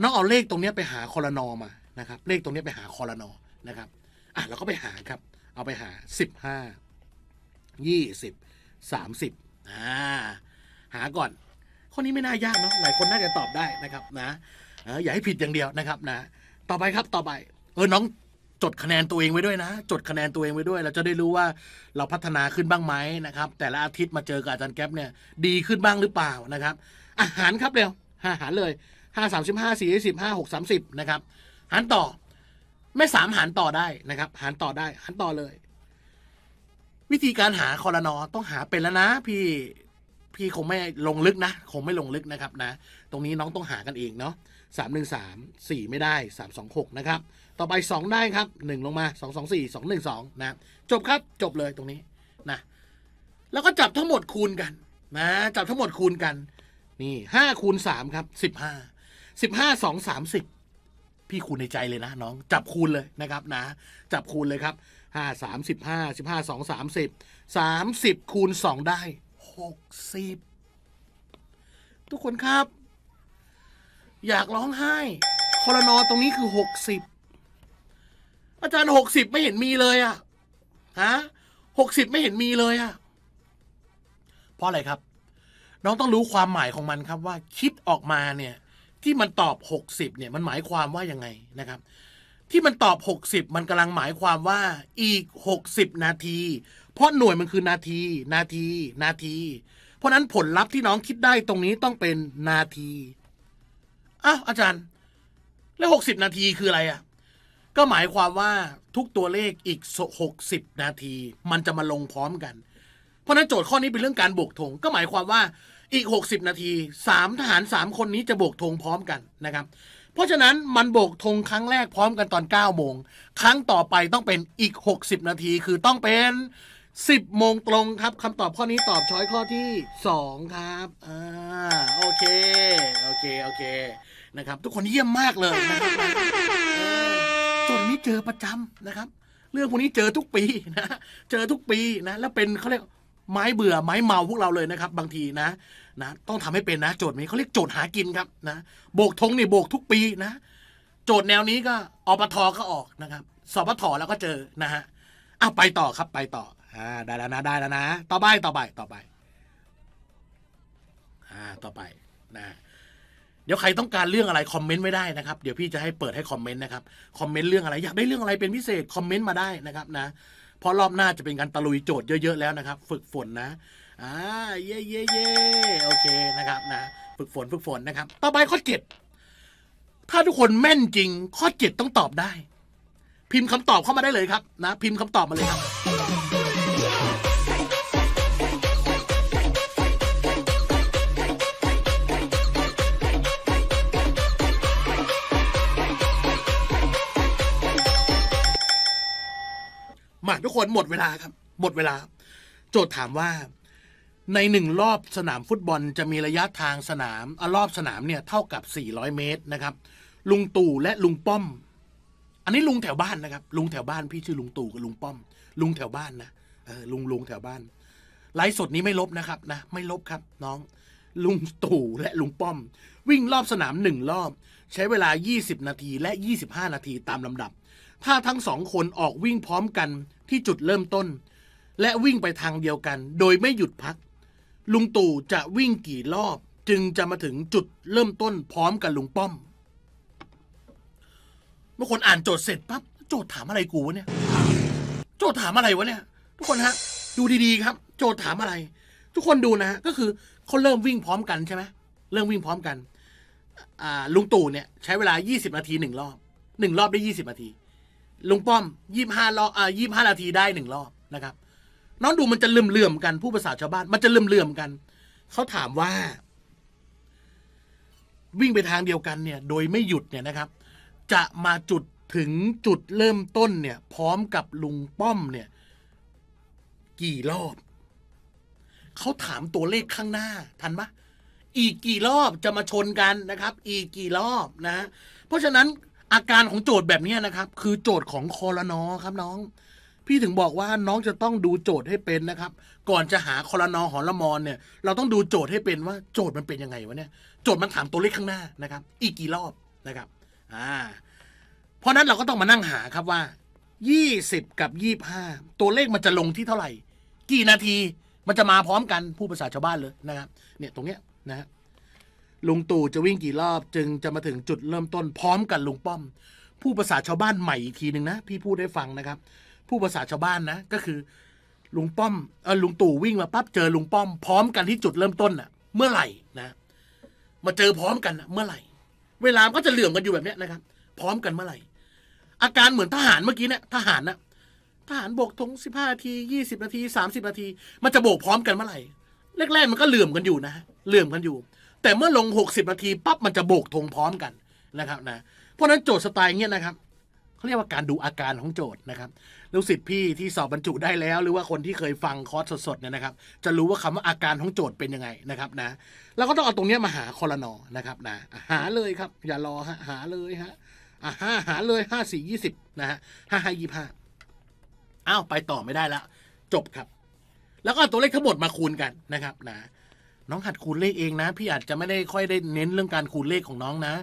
น้องเอาเลขตรงนี้ไปหาคอรนอมานะครับ เลขตรงนี้ไปหาคอรนอนะครับอ่ะเราก็ไปหาครับ เอาไปหาสิบห้ายี่สิบสามสิบอ่าหาก่อน ข้อนี้ไม่น่ายากเนาะหลายคนน่าจะตอบได้นะครับนะอย่าให้ผิดอย่างเดียวนะครับนะ ต่อไปครับ ต่อไป เออ น้องจดคะแนนตัวเองไว้ด้วยนะ จดคะแนนตัวเองไว้ด้วย เราจะได้รู้ว่าเราพัฒนาขึ้นบ้างไหมนะครับ แต่ละอาทิตย์มาเจอกับอาจารย์แก๊ปเนี่ย ดีขึ้นบ้างหรือเปล่านะครับ อาหารครับเร็วอาหารเลยห้าสามสิบห้าสี่สิบห้าหกสามสิบนะครับ หาร ต่อ ไม่สามหารต่อได้นะครับ หารต่อได้หารต่อเลย วิธีการหาคอรนอต้องหาเป็นแล้วนะพี่ พี่คงไม่ลงลึกนะ คงไม่ลงลึกนะครับนะ ตรงนี้น้องต้องหากันเองเนาะ3 1 3 4 ไม่ได้3 2 6นะครับ ต่อไป 2 ได้ครับ 1 ลงมา 2 2 4 2 1 2นะ จบครับจบเลยตรงนี้นะ แล้วก็จับทั้งหมดคูณกันนะจับทั้งหมดคูณกัน นี่5คูณ3ครับ 15 15 2 30 พี่คูณในใจเลยนะน้องจับคูณเลยนะครับ นะ จับคูณเลยครับ 5 35 15 2 30 30 คูณ 2 ได้ 60 ทุกคนครับอยากร้องไห้คอรนอตรงนี้คือหกสิบ อาจารย์หกสิบไม่เห็นมีเลยอะฮะหกสิบไม่เห็นมีเลยอะเพราะอะไรครับ น้องต้องรู้ความหมายของมันครับว่าคิดออกมาเนี่ย ที่มันตอบหกสิบเนี่ยมันหมายความว่ายังไงนะครับ ที่มันตอบหกสิบมันกำลังหมายความว่าอีกหกสิบนาที เพราะหน่วยมันคือนาทีนาทีนาที เพราะนั้นผลลัพธ์ที่น้องคิดได้ตรงนี้ต้องเป็นนาทีอ้าวอาจารย์แล้วหกสิบนาทีคืออะไรอ่ะก็หมายความว่าทุกตัวเลขอีกหกสิบนาที มันจะมาลงพร้อมกัน เพราะนั้น โจทย์ข้อนี้เป็นเรื่องการบวกทงก็หมายความว่าอีกหกสิบนาทีสามทหารสามคนนี้จะโบกทงพร้อมกันนะครับเพราะฉะนั้นมันโบกทงครั้งแรกพร้อมกันตอนเก้าโมงครั้งต่อไปต้องเป็นอีกหกสิบนาทีคือต้องเป็นสิบโมงตรงครับคำตอบข้อนี้ตอบช้อยข้อที่สองครับอ่าโอเคโอเคโอเคนะครับทุกคนเยี่ยมมากเลยส่วนนี้เจอประจำนะครับ เรื่องพวกนี้เจอทุกปีนะ เจอทุกปีนะแล้วเป็นเขาเรียกไม้เบื่อไม้เมาพวกเราเลยนะครับ บางทีนะ นะต้องทำให้เป็นนะโจทย์นี้เขาเรียกโจทย์หากินครับนะโบกธงนี่ โบกทุกปีนะโจทย์แนวนี้ก็อปทก็ออกนะครับสปทแล้วก็เจอนะฮะอ่ะไปต่อครับไปต่ออ่าได้แล้วนะได้แล้วนะ ต่อไปต่อไปต่อไป อ่าต่อไปนะเดี๋ยวใครต้องการเรื่องอะไรคอมเมนต์ไม่ได้นะครับเดี๋ยวพี่จะให้เปิดให้คอมเมนต์นะครับคอมเมนต์เรื่องอะไร อยากได้เรื่องอะไรเป็นพิเศษคอมเมนต์มาได้นะครับ นะเพราะรอบหน้าจะเป็นการตะลุยโจทย์เยอะๆแล้วนะครับ ฝึกฝนนะอ่าเย่เย่เย่โอเคนะครับนะ ฝึกฝนฝึกฝนนะครับ ต่อไปข้อเจ็ดถ้าทุกคนแม่นจริง ข้อเจ็ดต้องตอบได้ พิมพ์คำตอบเข้ามาได้เลยครับ นะ พิมพ์คำตอบมาเลยครับมาทุกคนหมดเวลาครับหมดเวลา โจทย์ถามว่าในหนึ่งรอบสนามฟุตบอลจะมีระยะทางสนามอรอบสนามเนี่ยเท่ากับ 400 เมตรนะครับลุงตู่และลุงป้อม อันนี้ลุงแถวบ้านนะครับลุงแถวบ้าน พี่ชื่อลุงตู่กับลุงป้อมลุงแถวบ้านนะเออลุงลุงแถวบ้านไลฟ์สดนี้ไม่ลบนะครับนะ ไม่ลบครับ น้อง ลุงตู่และลุงป้อม วิ่งรอบสนามหนึ่งรอบ ใช้เวลา 20 นาที และ 25 นาทีตามลำดับ ถ้าทั้งสองคนออกวิ่งพร้อมกันที่จุดเริ่มต้นและวิ่งไปทางเดียวกัน โดยไม่หยุดพัก ลุงตู่ จะวิ่งกี่รอบ จึงจะมาถึงจุดเริ่มต้นพร้อมกับลุงป้อม เมื่อคนอ่านโจทย์เสร็จปั๊บโจทย์ถามอะไรกูวะเนี่ย โจทย์ถามอะไรวะเนี่ยทุกคนฮะดูดีๆครับ โจทย์ถามอะไร ทุกคนดูนะฮะก็คือเขาเริ่มวิ่งพร้อมกันใช่ไหมเริ่มวิ่งพร้อมกันลุงตู่เนี่ย ใช้เวลา 20 นาทีหนึ่งรอบหนึ่งรอบได้ 20 นาทีลุงป้อมยี่ห้ารอบอ่ายี่ห้านาทีได้หนึ่งรอบนะครับ น้องดูมันจะเลื่อมเลื่อมกัน ผู้ภาษาชาวบ้าน มันจะเลื่อมเลื่อมกัน เขาถามว่า วิ่งไปทางเดียวกันเนี่ย โดยไม่หยุดเนี่ยนะครับ จะมาจุดถึงจุดเริ่มต้นเนี่ย พร้อมกับลุงป้อมเนี่ย กี่รอบ เขาถามตัวเลขข้างหน้า ทันปะอีกกี่รอบจะมาชนกันนะครับ อีกกี่รอบนะ เพราะฉะนั้นอาการของโจทย์แบบนี้นะครับ คือโจทย์ของคอรนอครับน้อง พี่ถึงบอกว่าน้องจะต้องดูโจทย์ให้เป็นนะครับ ก่อนจะหาคอรนอหอละมอนเนี่ย เราต้องดูโจทย์ให้เป็นว่าโจทย์มันเป็นยังไงวะเนี่ยโจทย์มันถามตัวเลขข้างหน้านะครับ อีกกี่รอบนะครับอ่าเพราะนั้นเราก็ต้องมานั่งหาครับว่า20กับ25ตัวเลขมันจะลงที่เท่าไหร่กี่นาทีมันจะมาพร้อมกันผู้ภาษาชาวบ้านเลยนะครับ เนี่ยตรงเนี้ยนะครับลุงตู่จะวิ่งกี่รอบจึงจะมาถึงจุดเริ่มต้น พร้อมกันลุงป้อม ผู้ภาษาชาวบ้านใหม่อีกทีหนึ่งนะพี่พูดได้ฟังนะครับ ผู้ภาษาชาวบ้านนะ ก็คือลุงป้อมเออลุงตู่วิ่งมาปั๊บเจอลุงป้อม พร้อมกันที่จุดเริ่มต้นน่ะเมื่อไหร่นะ มาเจอพร้อมกันนะเมื่อไหร่ เวลาก็จะเหลื่อมกันอยู่แบบนี้นะครับ พร้อมกันเมื่อไหร่ อาการเหมือนทหารเมื่อกี้เนี่ยทหารนะทหารโบกธงสิบห้านาทียี่สิบนาทีสามสิบนาที มันจะโบกพร้อมกันเมื่อไหร่แรกๆมันก็เหลื่อมกันอยู่นะเหลื่อมกันอยู่แต่เมื่อลง 60 นาทีปั๊บมันจะโบกธงพร้อมกันนะครับนะเพราะนั้นโจทย์สไตล์เงี้ยนะครับเขาเรียกว่าการดูอาการของโจทย์นะครับลูกศิษย์พี่ที่สอบบรรจุได้แล้ว หรือว่าคนที่เคยฟังคอร์สสดๆเนี่ยนะครับ จะรู้ว่าคำว่าอาการของโจทย์เป็นยังไงนะครับ นะ แล้วก็ต้องเอาตรงนี้มาหาคอรนอนะครับ นะหาเลยครับ อย่ารอฮะ หาเลยฮะห้าหาเลยห้าสี่ยี่สิบนะฮะห้าห้ายี่ห้าอ้าวไปต่อไม่ได้ละ จบครับ แล้วก็ตัวเลขทั้งหมดมาคูณกันนะครับ นะน้องหัดคูณเลข เองนะ พี่อาจจะไม่ได้ค่อยได้เน้นเรื่องการคูณเลขของน้องนะ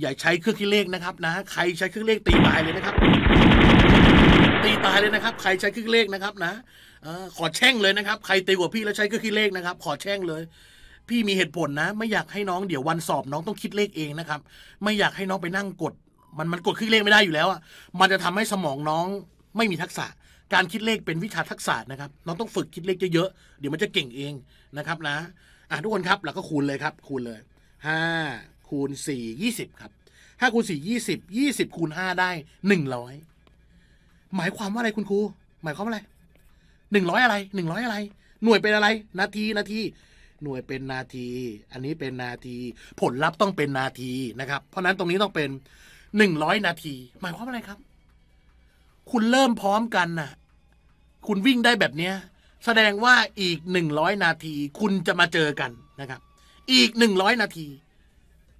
อย่าใช้เครื่องคิดเลขนะครับนะ ใครใช้เครื่องเลข ตีตายเลยนะครับ ตีตายเลยนะครับ ใครใช้เครื่องเลขนะครับนะอขอแช่งเลยนะครับ ใครตีกว่าพี่แล้วใช้เครื่องคิดเลขนะครับ ขอแช่งเลย พี่มีเหตุผลนะ ไม่อยากให้น้องเดี๋ยววันสอบน้องต้องคิดเลขเองนะครับ ไม่อยากให้น้องไปนั่งกด มันมันกดเครื่องเลขไม่ได้อยู่แล้วอ่ะมันจะทำให้สมองน้องไม่มีทักษะการคิดเลขเป็นวิชาทักษะนะครับ น้องต้องฝึกคิดเลขเยอะๆเดี๋ยวมันจะเก่งเองนะครับนะอ่ะทุกคนครับเราก็คูณเลยครับ คูณเลยห้าคูณสี่ยี่สิบครับห้าคูณสี่ยี่สิบยี่สิบคูณห้าได้หนึ่งร้อยหมายความว่าอะไรคุณครูหมายความว่าอะไรหนึ่งร้อยอะไรหนึ่งร้อยอะไร หน่วยเป็นอะไร นาทีนาที หน่วยเป็นนาที อันนี้เป็นนาที ผลลัพธ์ต้องเป็นนาทีนะครับ เพราะนั้นตรงนี้ต้องเป็นหนึ่งร้อยนาที หมายความว่าอะไรครับ คุณเริ่มพร้อมกันนะ่ะ คุณวิ่งได้แบบเนี้ยแสดงว่าอีกหนึ่งร้อยนาที คุณจะมาเจอกันนะครับ อีกหนึ่งร้อยนาที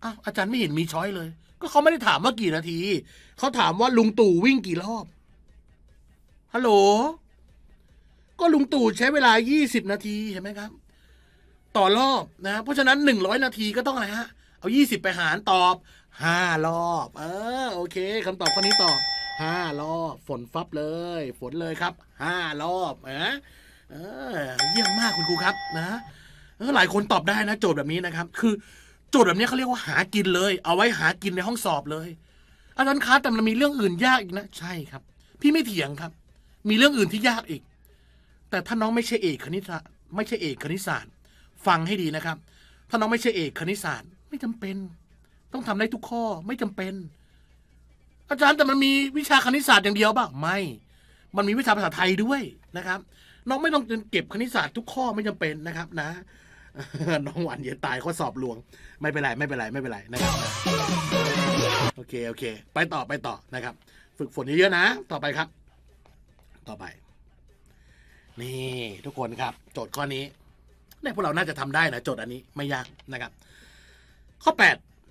อ้าวอาจารย์ไม่เห็นมีช้อยเลย ก็เขาไม่ได้ถามว่ากี่นาที เขาถามว่าลุงตู่วิ่งกี่รอบฮัลโหลก็ลุงตู่ใช้เวลายี่สิบนาทีเห็นไหมครับ ต่อรอบนะ เพราะฉะนั้นหนึ่งร้อยนาทีก็ต้องอะไรฮะ เอายี่สิบไปหารตอบห้ารอบ เออโอเคคำตอบข้อนี้ตอบห้ารอบ ฝนฟับเลย ฝนเลยครับห้ารอบนะเออเยี่ยมมาก คุณครูครับ นะหลายคนตอบได้นะ โจทย์แบบนี้นะครับ คือ โจทย์แบบนี้เขาเรียกว่าหากินเลย เอาไว้หากินในห้องสอบเลยอาจารย์คะแต่มันมีเรื่องอื่นยากอีกนะใช่ครับ พี่ไม่เถียงครับ มีเรื่องอื่นที่ยากอีก แต่ถ้าน้องไม่ใช่เอกคณิตไม่ใช่เอกคณิตศาสตร์ ฟังให้ดีนะครับ ถ้าน้องไม่ใช่เอกคณิตศาสตร์ไม่จำเป็น ต้องทำได้ทุกข้อไม่จำเป็น อาจารย์แต่มันมีวิชาคณิตศาสตร์อย่างเดียวบปา่าไม่มันมีวิชาภาษาไทยด้วยนะครับน้องไม่ต้องเก็บคณิตศาสตร์ทุกข้อไม่จำเป็นนะครับนะ น้องหวานเย็นตายข้อสอบลวง ไม่เป็นไรไม่เป็นไรไม่เป็นไรนะครับโอเคโอเค ไปต่อไปต่อนะครับ ฝึกฝนเยอะๆนะ ต่อไปครับ ต่อไป นี่ทุกคนครับโจทย์ข้อนี้ในพวกเราน่าจะทำได้นะโจทย์อันนี้ไม่ยากนะครับ ข้อ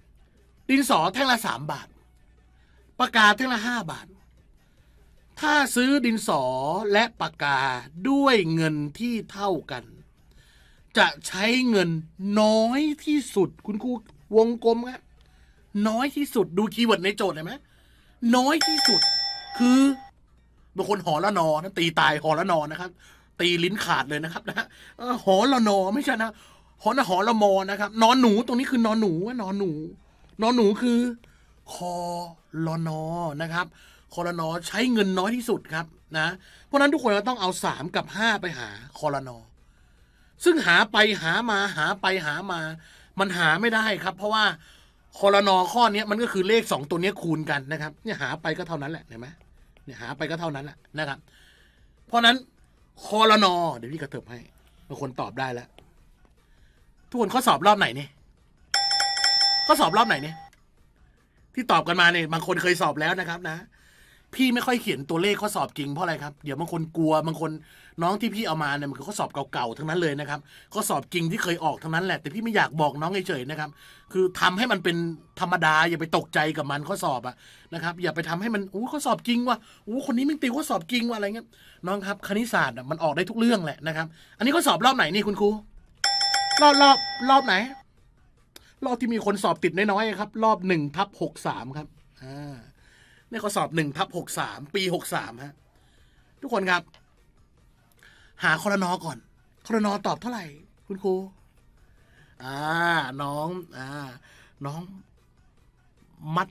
8 ดินสอแท่งละสามบาท ปากกาแท่งละห้าบาทถ้าซื้อดินสอและปากกาด้วยเงินที่เท่ากัน จะใช้เงินน้อยที่สุด คุณครูวงกลมครับน้อยที่สุดดูคีย์เวิร์ดในโจทย์เห็นไหมน้อยที่สุด คือบางคนหอละนอนตีตายหอละนอนนะครับ ตีลิ้นขาดเลยนะครับ นะหอละนอไม่ใช่นะหอนะหอละมอนะครับ นอนหนูตรงนี้คือนอนหนูว่านอนหนู นอนหนูคือคอละนอนะครับคอรนอใช้เงินน้อยที่สุดครับ นะ เพราะนั้นทุกคนก็ต้องเอา3กับ 5ไปหาคอรนอซึ่งหาไปหามาหาไปหามา มันหาไม่ได้ครับ เพราะว่าคอรนอข้อนี้มันก็คือเลข2ตัวนี้คูณกันนะครับ เนี่ยหาไปก็เท่านั้นแหละเห็นไหมเนี่ยหาไปก็เท่านั้นแหละนะครับ เพราะนั้นคอรนอเดี๋ยวพี่กระเถิบให้บางคนตอบได้แล้วทุกคนข้อสอบรอบไหนเนี่ยข้อสอบรอบไหนเนี่ยที่ตอบกันมาเนี่ยบางคนเคยสอบแล้วนะครับนะพี่ไม่ค่อยเขียนตัวเลขข้อสอบจริงเพราะอะไรครับ เดี๋ยวบางคนกลัวบางคน น้องที่พี่เอามาเนี่ยมันคือข้อสอบเก่าๆทั้งนั้นเลยนะครับ ข้อสอบจริงที่เคยออกทั้งนั้นแหละ แต่พี่ไม่อยากบอกน้องเฉยๆนะครับ คือทำให้มันเป็นธรรมดาอย่าไปตกใจกับมันข้อสอบอะนะครับอย่าไปทำให้มันอู้ข้อสอบจริง ว่ะอู้คนนี้มันติวข้อสอบจริงว่ะอะไรเงี้ยน้องครับ คณิตศาสตร์มันออกได้ทุกเรื่องแหละนะครับอันนี้ข้อสอบรอบไหนนี่คุณครูรอบรอบรอบไหน รอบที่มีคนสอบติดน้อยๆครับ รอบหนึ่งทับหกสามครับอ่าในข้อสอบหนึ่งทับหกสามปีหกสามฮะทุกคนครับ หาคอรนอก่อนคอรนอตอบเท่าไหร่ คุณครูอ่าน้อง อ่า น้อง มัด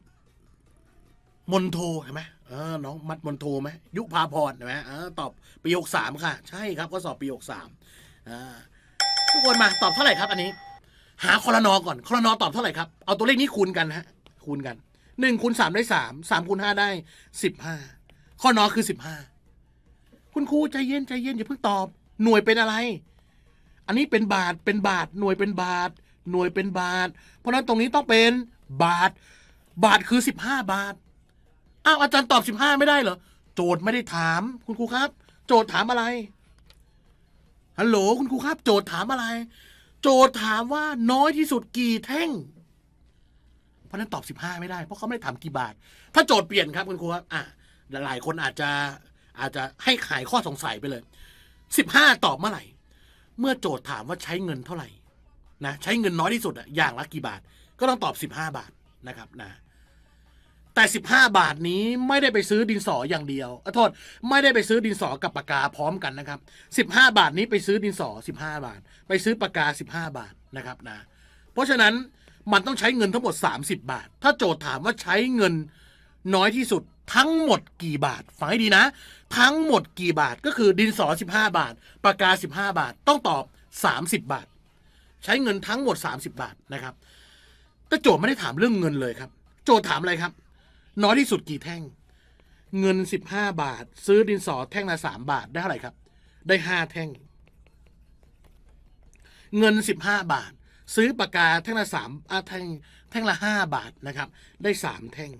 มนโทเห็นไหมเออน้องมัดมนโทไหมยุพาพรเห็นไหมเออตอบปีหกสามค่ะ ใช่ครับก็สอบปีหกสามอ่าทุกคนมาตอบเท่าไหร่ครับอันนี้ หาคอรนอก่อนคอรนอตอบเท่าไหร่ครับเอาตัวเลขนี้คูณกันฮะ คูณกันหนึ่งคูณสามได้สามสามคูณห้าได้สิบห้าข้อนอคือสิบห้าคุณครูใจเย็นใจเย็นอย่าเพิ่งตอบ หน่วยเป็นอะไร อันนี้เป็นบาทเป็นบาทหน่วยเป็นบาท หน่วยเป็นบาท เพราะนั้นตรงนี้ต้องเป็น บาท บาทคือสิบห้าบาทอ้าวอาจารย์ตอบสิบห้าไม่ได้เหรอโจทย์ไม่ได้ถาม คุณครูครับ โจทย์ถามอะไรฮัลโหลคุณครูครับ โจทย์ถามอะไร โจทย์ถามว่าน้อยที่สุดกี่แท่งเพราะนั้นตอบ 15 ไม่ได้ เพราะเขาไม่ได้ถามกี่บาท ถ้าโจทย์เปลี่ยนครับคุณครูอ่ะหลายคนอาจจะอาจจะให้ขายข้อสงสัยไปเลย 15 ตอบเมื่อไหร่ เมื่อโจทย์ถามว่าใช้เงินเท่าไหร่ นะ ใช้เงินน้อยที่สุดอะอย่างละกี่บาท ก็ต้องตอบ 15 บาท นะครับนะ แต่ 15 บาทนี้ไม่ได้ไปซื้อดินสออย่างเดียวอโทษ ไม่ได้ไปซื้อดินสอกับปากกาพร้อมกันนะครับ 15 บาทนี้ไปซื้อดินสอ 15 บาท ไปซื้อปากกา 15 บาท นะครับนะ เพราะฉะนั้นมันต้องใช้เงินทั้งหมด 30 บาท ถ้าโจทย์ถามว่าใช้เงินน้อยที่สุดทั้งหมดกี่บาทฟังให้ดีนะ ทั้งหมดกี่บาทก็คือดินสอ 15 บาทปากกา 15 บาทต้องตอบ 30 บาท ใช้เงินทั้งหมด 30 บาทนะครับแต่โจทย์ไม่ได้ถามเรื่องเงินเลยครับ โจทย์ถามอะไรครับ น้อยที่สุดกี่แท่ง เงิน 15 บาท ซื้อดินสอแท่งละ3บาทได้เท่าไหร่ครับ ได้ 5 แท่ง เงิน 15 บาทซื้อปากกาแท่งละสามแท่งแท่งละห้าบาทนะครับ ได้สามแท่ง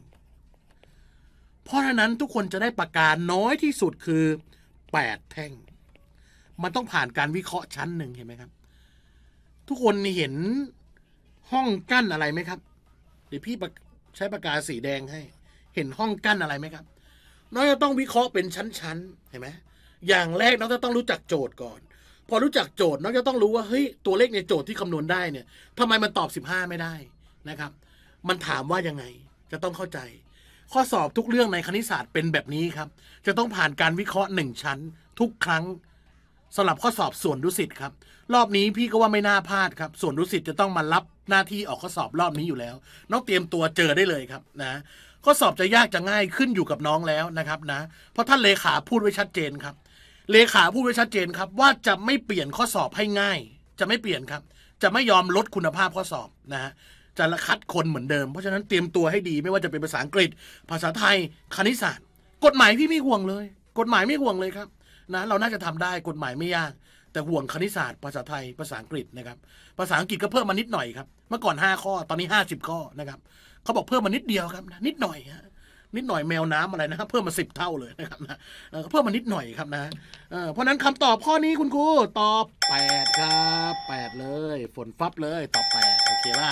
เพราะฉะนั้นทุกคนจะได้ปากกาน้อยที่สุดคือแปดแท่งมันต้องผ่านการวิเคราะห์ชั้นหนึ่งเห็นไหมครับ ทุกคนเห็นห้องกั้นอะไรไหมครับ เดี๋ยวพี่ใช้ปากกาสีแดงให้ เห็นห้องกั้นอะไรไหมครับน้อยจะต้องวิเคราะห์เป็นชั้นๆเห็นไหมอย่างแรกน้องจะต้องรู้จักโจทย์ก่อนพอรู้จักโจทย์นัอจะต้องรู้ว่าเฮ้ยตัวเลขในโจทย์ที่คำนวณได้เนี่ยทำไมมันตอบ 15 ไม่ได้นะครับ มันถามว่ายังไงจะต้องเข้าใจ ข้อสอบทุกเรื่องในคณิตศาสตร์เป็นแบบนี้ครับ จะต้องผ่านการวิเคราะห์หนึ่งชั้นทุกครั้งสำหรับข้อสอบส่วนดุสิตครับรอบนี้พี่ก็ว่าไม่น่าพลาดครับส่วนดุสิตจะต้องมารับหน้าที่ออกข้อสอบรอบนี้อยู่แล้วน้องเตรียมตัวเจอได้เลยครับนะข้อสอบจะยากจะง่ายขึ้นอยู่กับน้องแล้วนะครับนะเพราะท่านเลขาพูดไว้ชัดเจนครับเลขาพูดไว้ชัดเจนครับว่าจะไม่เปลี่ยนข้อสอบให้ง่าย จะไม่เปลี่ยนครับ จะไม่ยอมลดคุณภาพข้อสอบนะฮะจะคัดคนเหมือนเดิม เพราะฉะนั้นเตรียมตัวให้ดีไม่ว่าจะเป็นภาษาอังกฤษ ภาษาไทยคณิตศาสตร์ กฎหมายพี่ไม่ห่วงเลย กฎหมายไม่ห่วงเลยครับนะเราน่าจะทำได้กฎหมายไม่ยาก แต่ห่วงคณิตศาสตร์ ภาษาไทยภาษาอังกฤษนะครับ ภาษาอังกฤษก็เพิ่มมานิดหน่อยครับเมื่อก่อน 5 ข้อตอนนี้ 50 ข้อนะครับเขาบอกเพิ่มมานิดเดียวครับ นิดหน่อยฮะนิดหน่อยแมวน้ำอะไรนะครับ เพิ่มมาสิบเท่าเลยนะครับนะเพิ่มมานิดหน่อยครับนะเพราะนั้นคำตอบข้อนี้คุณครูตอบแปดครับแปดเลย ฝนฟับเลย ตอบแปดโอเคป่ะ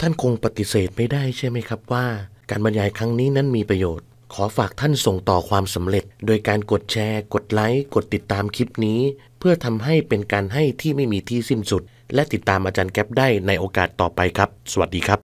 ท่านคงปฏิเสธไม่ได้ใช่ไหมครับว่า การบรรยายครั้งนี้นั้นมีประโยชน์ ขอฝากท่านส่งต่อความสำเร็จ โดยการกดแชร์ กดไลค์ กดติดตามคลิปนี้ เพื่อทำให้เป็นการให้ที่ไม่มีที่สิ้นสุด และติดตามอาจารย์แก๊ปได้ในโอกาสต่อไปครับ สวัสดีครับ